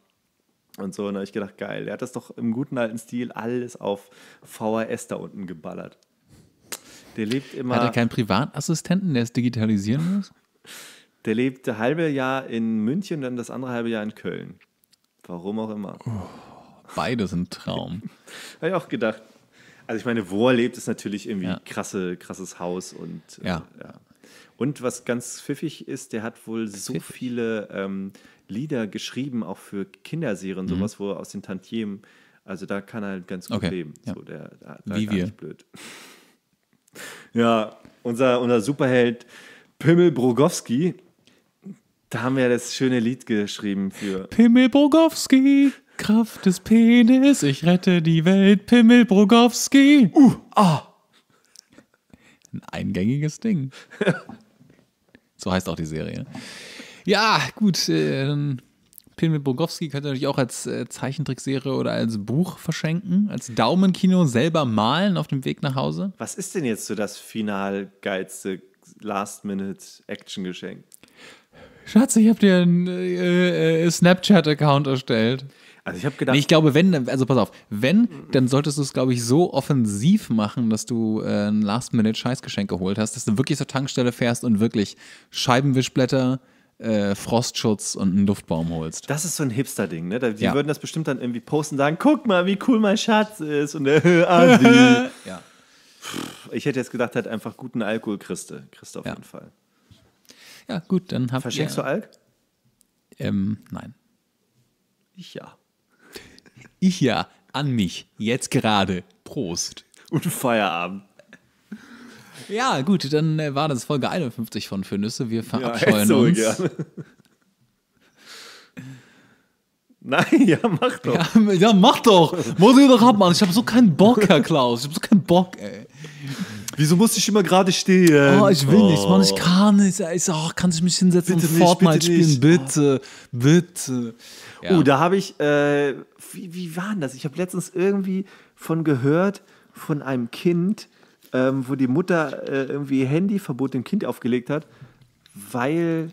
und so. Und da habe ich gedacht, geil, er hat das doch im guten alten Stil alles auf VHS da unten geballert. Der lebt immer. Hat er keinen Privatassistenten, der es digitalisieren muss? Der lebt ein halbe Jahr in München, und dann das andere halbe Jahr in Köln. Warum auch immer. Oh, Beide sind Traum. Habe ich auch gedacht. Also ich meine, wo er lebt, ist natürlich irgendwie ja. krasse, krasses Haus und äh, ja. Äh, ja. Und was ganz pfiffig ist, der hat wohl so viele ähm, Lieder geschrieben, auch für Kinderserien, mhm. sowas, wo er aus den Tantiemen, also da kann er halt ganz gut okay. leben. Ja. So, der, der, der Wie wir. blöd. Ja, unser, unser Superheld Pimmel Brogowski, da haben wir das schöne Lied geschrieben für. Pimmel Brogowski, Kraft des Penis, ich rette die Welt, Pimmel Brogowski. Uh, ah. Ein eingängiges Ding. so heißt auch die Serie. Ja, gut, äh, dann Pin mit Bogowski könnt ihr natürlich auch als äh, Zeichentrickserie oder als Buch verschenken, als Daumenkino selber malen auf dem Weg nach Hause. Was ist denn jetzt so das final geilste Last-Minute-Action-Geschenk? Schatz, ich habe dir einen äh, äh, Snapchat-Account erstellt. Also ich habe gedacht. Nee, ich glaube, wenn, also pass auf, wenn, dann solltest du es, glaube ich, so offensiv machen, dass du äh, ein Last-Minute-Scheißgeschenk geholt hast, dass du wirklich zur Tankstelle fährst und wirklich Scheibenwischblätter, äh, Frostschutz und einen Luftbaum holst. Das ist so ein Hipster-Ding, ne? Die ja. würden das bestimmt dann irgendwie posten und sagen, guck mal, wie cool mein Schatz ist. Und der äh, Andi. ja. Ich hätte jetzt gedacht, halt einfach guten Alkohol, Christe. Christe auf ja. jeden Fall. Ja, gut, dann hab ich. Verschenkst ihr, du Alk? Ähm, nein. Ich ja. Ich ja, an mich, jetzt gerade. Prost. Und Feierabend. Ja, gut, dann äh, war das Folge 51 von Für Nüsse. Wir verabscheuen ja, so uns. Gerne. Nein, ja, mach doch. Ja, ja mach doch. Muss ich doch abmachen. Ich habe so keinen Bock, Herr Klaus. Ich habe so keinen Bock, ey. Wieso muss ich immer gerade stehen? Oh, ich will oh. nicht, Mann, ich oh. kann nicht. Ich, oh, kann ich mich hinsetzen bitte und nicht, Fortnite bitte spielen? Nicht. Bitte, bitte. Oh, ja. Oh, da habe ich, äh, wie, wie war das? Ich habe letztens irgendwie von gehört, von einem Kind, ähm, wo die Mutter äh, irgendwie Handyverbot dem Kind aufgelegt hat, weil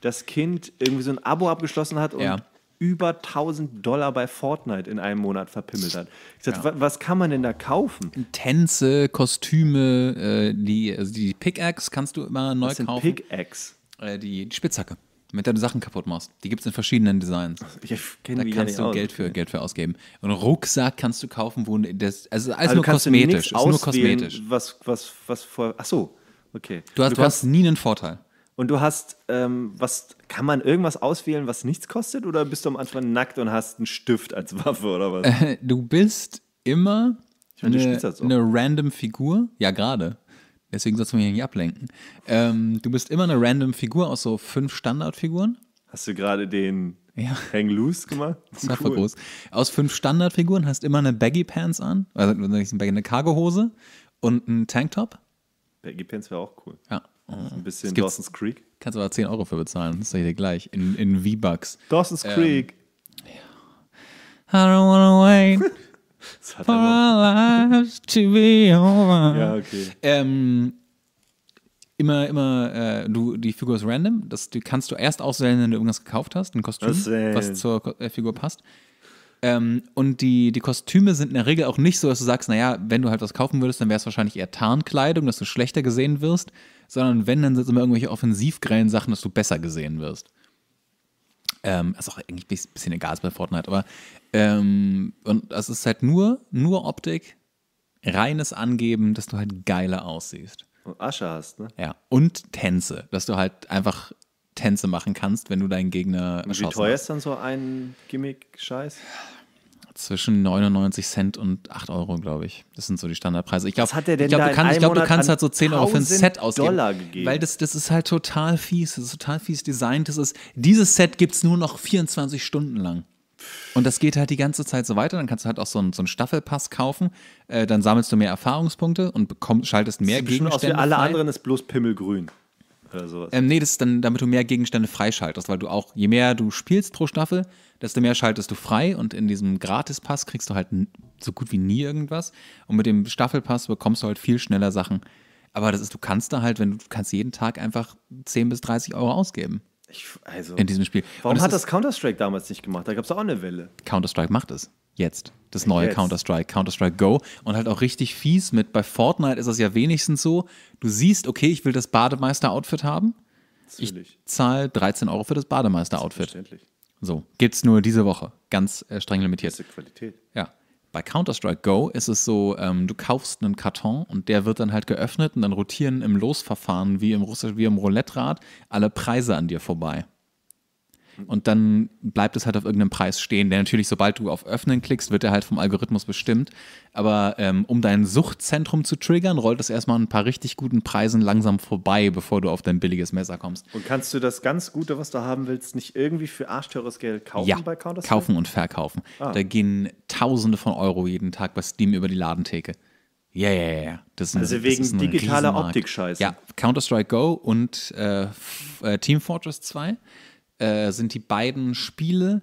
das Kind irgendwie so ein Abo abgeschlossen hat und ja. über 1000 Dollar bei Fortnite in einem Monat verpimmelt hat. Ich sagte, ja. was kann man denn da kaufen? Tänze, Kostüme, äh, die, also die Pickaxe kannst du immer neu was kaufen. Pickaxe? Äh, die Spitzhacke mit der Sachen kaputt machst. Die gibt es in verschiedenen Designs. Ich Da kannst du Geld, für, Geld für ausgeben. Und einen Rucksack kannst du kaufen, wo ne, das, also alles also nur kosmetisch. Ist nur kosmetisch. Was, was, was vor. Ach so, okay. Du hast, du, du hast nie einen Vorteil. Und du hast, ähm, was, kann man irgendwas auswählen, was nichts kostet? Oder bist du am Anfang nackt und hast einen Stift als Waffe oder was? du bist immer eine, eine random Figur. Ja, gerade. Deswegen sollst du mich nicht ablenken. Ähm, du bist immer eine random Figur aus so fünf Standardfiguren. Hast du gerade den ja. Hang Loose gemacht? Das war cool. groß. Aus fünf Standardfiguren hast du immer eine Baggy Pants an, also eine Cargohose und einen Tanktop. Baggy Pants wäre auch cool. Ja. Also ein bisschen Dawson's Creek. Kannst du aber 10 Euro für bezahlen, das sag ich dir gleich. In, in V-Bucks. Dawson's ähm, Creek. Ja. I don't wanna wait. For our lives to be over. Ja, okay. Ähm, immer, immer, äh, du, die Figur ist random. Das die kannst du erst auswählen, wenn du irgendwas gekauft hast, ein Kostüm, Auswählen. was zur äh, Figur passt. Ähm, und die, die Kostüme sind in der Regel auch nicht so, dass du sagst, naja, wenn du halt was kaufen würdest, dann wäre es wahrscheinlich eher Tarnkleidung, dass du schlechter gesehen wirst, sondern wenn, dann sind es immer irgendwelche offensivgrellen Sachen, dass du besser gesehen wirst. Ähm, ist auch eigentlich ein bisschen egal ist bei Fortnite, aber ähm, und das ist halt nur, nur Optik, reines Angeben, dass du halt geiler aussiehst. Und Asche hast, ne? Ja. Und Tänze, dass du halt einfach Tänze machen kannst, wenn du deinen Gegner und Wie teuer hast. ist dann so ein Gimmick-Scheiß? Zwischen 99 Cent und 8 Euro, glaube ich. Das sind so die Standardpreise. Ich glaube, glaub, du, kann, ich glaub, du kannst halt so 10 Euro für ein Set ausgeben. Dollar gegeben. Weil das, das ist halt total fies. Das ist total fies designt. Das ist, dieses Set gibt es nur noch 24 Stunden lang. Und das geht halt die ganze Zeit so weiter. Dann kannst du halt auch so einen, so einen Staffelpass kaufen. Äh, dann sammelst du mehr Erfahrungspunkte und bekomm, schaltest mehr das Gegenstände. Aus wie alle frei. anderen ist bloß Pimmelgrün. Oder sowas. Ähm, nee, das ist dann, damit du mehr Gegenstände freischaltest, weil du auch, je mehr du spielst pro Staffel, desto mehr schaltest du frei und in diesem Gratispass kriegst du halt so gut wie nie irgendwas. Und mit dem Staffelpass bekommst du halt viel schneller Sachen. Aber das ist, du kannst da halt, wenn du kannst jeden Tag einfach 10 bis 30 Euro ausgeben. Ich, also, in diesem Spiel. Warum hat das Counter-Strike damals nicht gemacht? Da gab es auch eine Welle. Counter-Strike macht es. Jetzt. Das neue Counter-Strike, Counter-Strike Go. Und halt auch richtig fies mit. Bei Fortnite ist es ja wenigstens so, du siehst, okay, ich will das Bademeister-Outfit haben. Natürlich. Ich zahle 13 Euro für das Bademeister-Outfit. Verständlich. So, es nur diese Woche. Ganz äh, streng limitiert. Das ist die Qualität. Ja. Bei Counter-Strike Go ist es so, ähm, du kaufst einen Karton und der wird dann halt geöffnet und dann rotieren im Losverfahren wie im, Russisch, wie im Roulette-Rad alle Preise an dir vorbei und dann bleibt es halt auf irgendeinem Preis stehen, der natürlich, sobald du auf Öffnen klickst, wird er halt vom Algorithmus bestimmt. Aber ähm, um dein Suchtzentrum zu triggern, rollt es erstmal ein paar richtig guten Preisen langsam vorbei, bevor du auf dein billiges Messer kommst. Und kannst du das ganz Gute, was du haben willst, nicht irgendwie für arschteures Geld kaufen ja, bei Counter-Strike? kaufen und verkaufen. Ah. Da gehen Tausende von Euro jeden Tag bei Steam über die Ladentheke. Ja, ja, ja. also wegen digitaler Optik-Scheiße. Ja, Counter-Strike Go und äh, äh Team Fortress 2 äh, sind die beiden Spiele,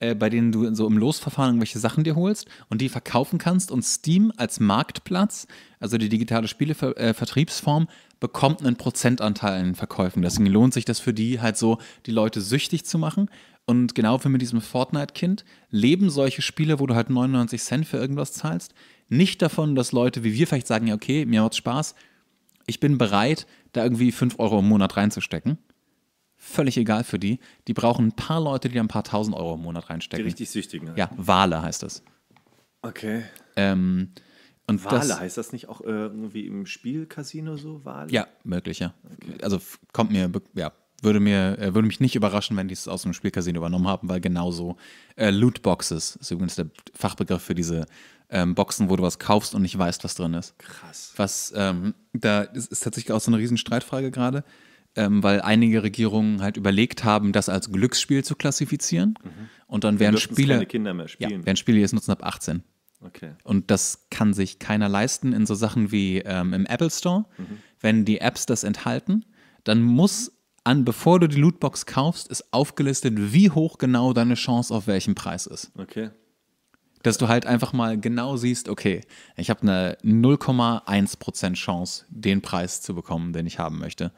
äh, bei denen du so im Losverfahren irgendwelche Sachen dir holst und die verkaufen kannst. Und Steam als Marktplatz, also die digitale Spielevertriebsform, äh, bekommt einen Prozentanteil an den Verkäufen. Deswegen lohnt sich das für die halt so, die Leute süchtig zu machen. Und genau wie mit diesem Fortnite-Kind leben solche Spiele, wo du halt 99 Cent für irgendwas zahlst, nicht davon, dass Leute wie wir vielleicht sagen, ja, okay, mir macht Spaß, ich bin bereit, da irgendwie 5 Euro im Monat reinzustecken völlig egal für die. Die brauchen ein paar Leute, die da ein paar tausend Euro im Monat reinstecken. Die richtig Süchtigen. Also. Ja, Wale heißt das. Okay. Ähm, und Wale, das, heißt das nicht auch irgendwie äh, im Spielcasino so? Wale? Ja, möglich, ja. Okay. Also kommt mir, ja, würde, mir, äh, würde mich nicht überraschen, wenn die es aus dem Spielcasino übernommen haben, weil genauso äh, Lootboxes ist übrigens der Fachbegriff für diese ähm, Boxen, wo du was kaufst und nicht weißt, was drin ist. Krass. Was, ähm, da ist, ist tatsächlich auch so eine riesen Streitfrage gerade ähm, weil einige Regierungen halt überlegt haben, das als Glücksspiel zu klassifizieren. Mhm. Und dann werden Spiele. Keine Kinder mehr spielen. Ja, werden Spiele jetzt nutzen ab 18. Okay. Und das kann sich keiner leisten in so Sachen wie ähm, im Apple Store. Mhm. Wenn die Apps das enthalten, dann muss an, bevor du die Lootbox kaufst, ist aufgelistet, wie hoch genau deine Chance auf welchen Preis ist. Okay. Dass du halt einfach mal genau siehst, okay, ich habe eine 0,1% Chance, den Preis zu bekommen, den ich haben möchte.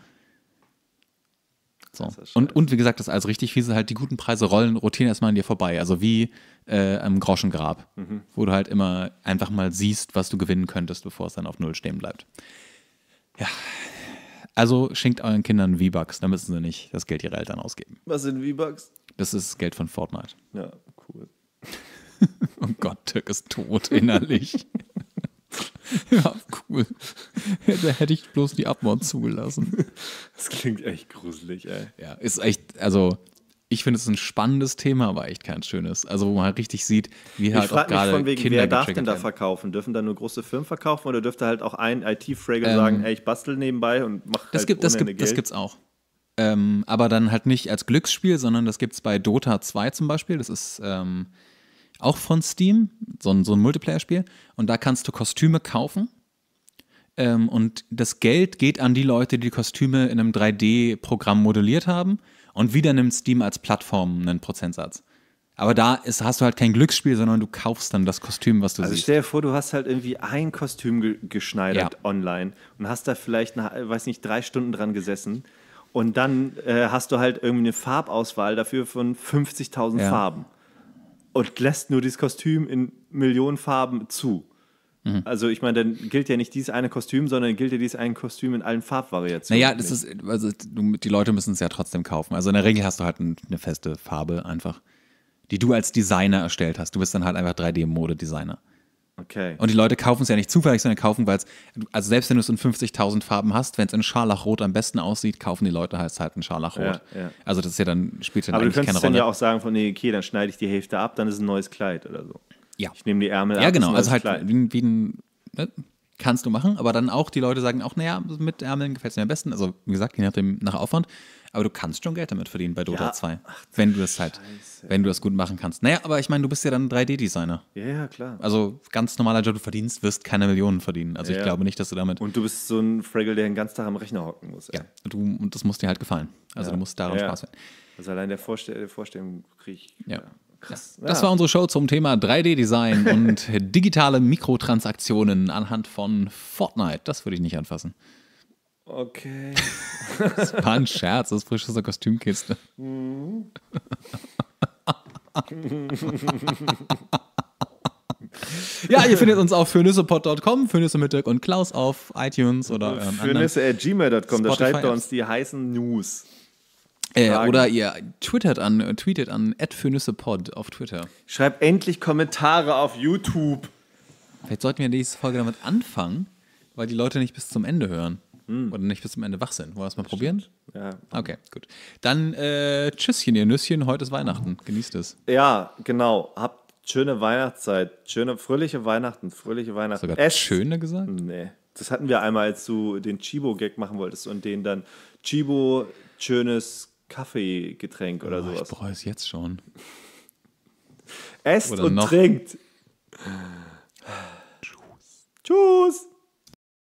So. Und, und wie gesagt, das ist alles richtig fiese, halt die guten Preise rollen, rotieren erstmal an dir vorbei. Also wie äh, am Groschengrab, mhm. wo du halt immer einfach mal siehst, was du gewinnen könntest, bevor es dann auf Null stehen bleibt. Ja. Also schenkt euren Kindern V-Bucks, da müssen sie nicht das Geld ihrer Eltern ausgeben. Was sind V-Bucks? Das ist Geld von Fortnite. Ja, cool. oh Gott, Dirk ist tot innerlich. Ja, cool. da hätte ich bloß die Abmord zugelassen. Das klingt echt gruselig, ey. Ja, ist echt, also ich finde es ein spannendes Thema, aber echt kein schönes. Also wo man halt richtig sieht, wie ich halt auch gerade von wegen, Wer darf denn da verkaufen? Dürfen da nur große Firmen verkaufen oder dürfte halt auch ein IT-Frager ähm, sagen, ey, ich bastel nebenbei und mach das halt gibt, das gibt, Geld? Das gibt's auch. Ähm, aber dann halt nicht als Glücksspiel, sondern das gibt's bei Dota 2 zum Beispiel. Das ist ähm, auch von Steam, so ein, so ein Multiplayer-Spiel. Und da kannst du Kostüme kaufen. Ähm, und das Geld geht an die Leute, die, die Kostüme in einem 3D-Programm modelliert haben. Und wieder nimmt Steam als Plattform einen Prozentsatz. Aber da ist, hast du halt kein Glücksspiel, sondern du kaufst dann das Kostüm, was du also siehst. Also stell dir vor, du hast halt irgendwie ein Kostüm ge geschneidert ja. online und hast da vielleicht, eine, weiß nicht, drei Stunden dran gesessen. Und dann äh, hast du halt irgendwie eine Farbauswahl dafür von 50.000 ja. Farben und lässt nur dieses Kostüm in Millionen Farben zu. Mhm. Also ich meine, dann gilt ja nicht dieses eine Kostüm, sondern gilt ja dieses eine Kostüm in allen Farbvariationen. Naja, das ist, also die Leute müssen es ja trotzdem kaufen. Also in der Regel hast du halt eine feste Farbe einfach, die du als Designer erstellt hast. Du bist dann halt einfach 3D-Mode-Designer. Okay. Und die Leute kaufen es ja nicht zufällig, sondern kaufen, weil es, also selbst wenn du es in 50.000 Farben hast, wenn es in Scharlachrot am besten aussieht, kaufen die Leute halt, halt in Scharlachrot. Ja, ja. Also das ist ja dann, spielt dann Aber eigentlich keine Rolle. Aber du könntest dann ja auch sagen von, nee, okay, dann schneide ich die Hälfte ab, dann ist ein neues Kleid oder so. Ja. Ich nehme die Ärmel ja, ab. Ja, genau, also halt Kleid. wie, wie ein, ne? kannst du machen, aber dann auch die Leute sagen auch, naja, mit Ärmeln gefällt es mir am besten. Also wie gesagt, je nachdem, nach Aufwand. Aber du kannst schon Geld damit verdienen bei Dota ja. 2. Ach, wenn du das halt, Scheiße. wenn du das gut machen kannst. Naja, aber ich meine, du bist ja dann 3D-Designer. Ja, ja, klar. Also ganz normaler Job, du verdienst, wirst keine Millionen verdienen. Also ja. ich glaube nicht, dass du damit. Und du bist so ein Fraggle, der den ganzen Tag am Rechner hocken muss. Ey. Ja, du, und das muss dir halt gefallen. Also du musst daran Spaß haben. Also allein der, Vorstell der Vorstellung kriege ich. Ja. Krass. Das war unsere Show zum Thema 3D-Design und digitale Mikrotransaktionen anhand von Fortnite. Das würde ich nicht anfassen. Okay. das war ein Scherz, das frisch aus der Kostümkiste. Mhm. ja, ihr findet uns auf fürnüssepod.com, Fürnüsse mit Dirk und Klaus auf iTunes oder ähm, fürnüsse.gmail.com. da schreibt ihr uns die heißen News. Äh, oder ihr twittert an, tweetet an fürnüssepod auf Twitter. Schreibt endlich Kommentare auf YouTube. Vielleicht sollten wir nächste Folge damit anfangen, weil die Leute nicht bis zum Ende hören. Hm. Oder nicht bis zum Ende wach sind. Wollen wir das mal das probieren? Stimmt. Ja. Okay, gut. Dann äh, Tschüsschen, ihr Nüsschen. Heute ist Weihnachten. Genau. Genießt es. Ja, genau. Habt schöne Weihnachtszeit. Schöne, fröhliche Weihnachten. Fröhliche Weihnachten. Sogar Esst. schöne gesagt? Nee. Das hatten wir einmal, als du den Chibo-Gag machen wolltest und den dann Chibo, schönes Kaffeegetränk oder oh, sowas. Ich brauche es jetzt schon. Esst oder und noch. trinkt. Tschüss. Tschüss.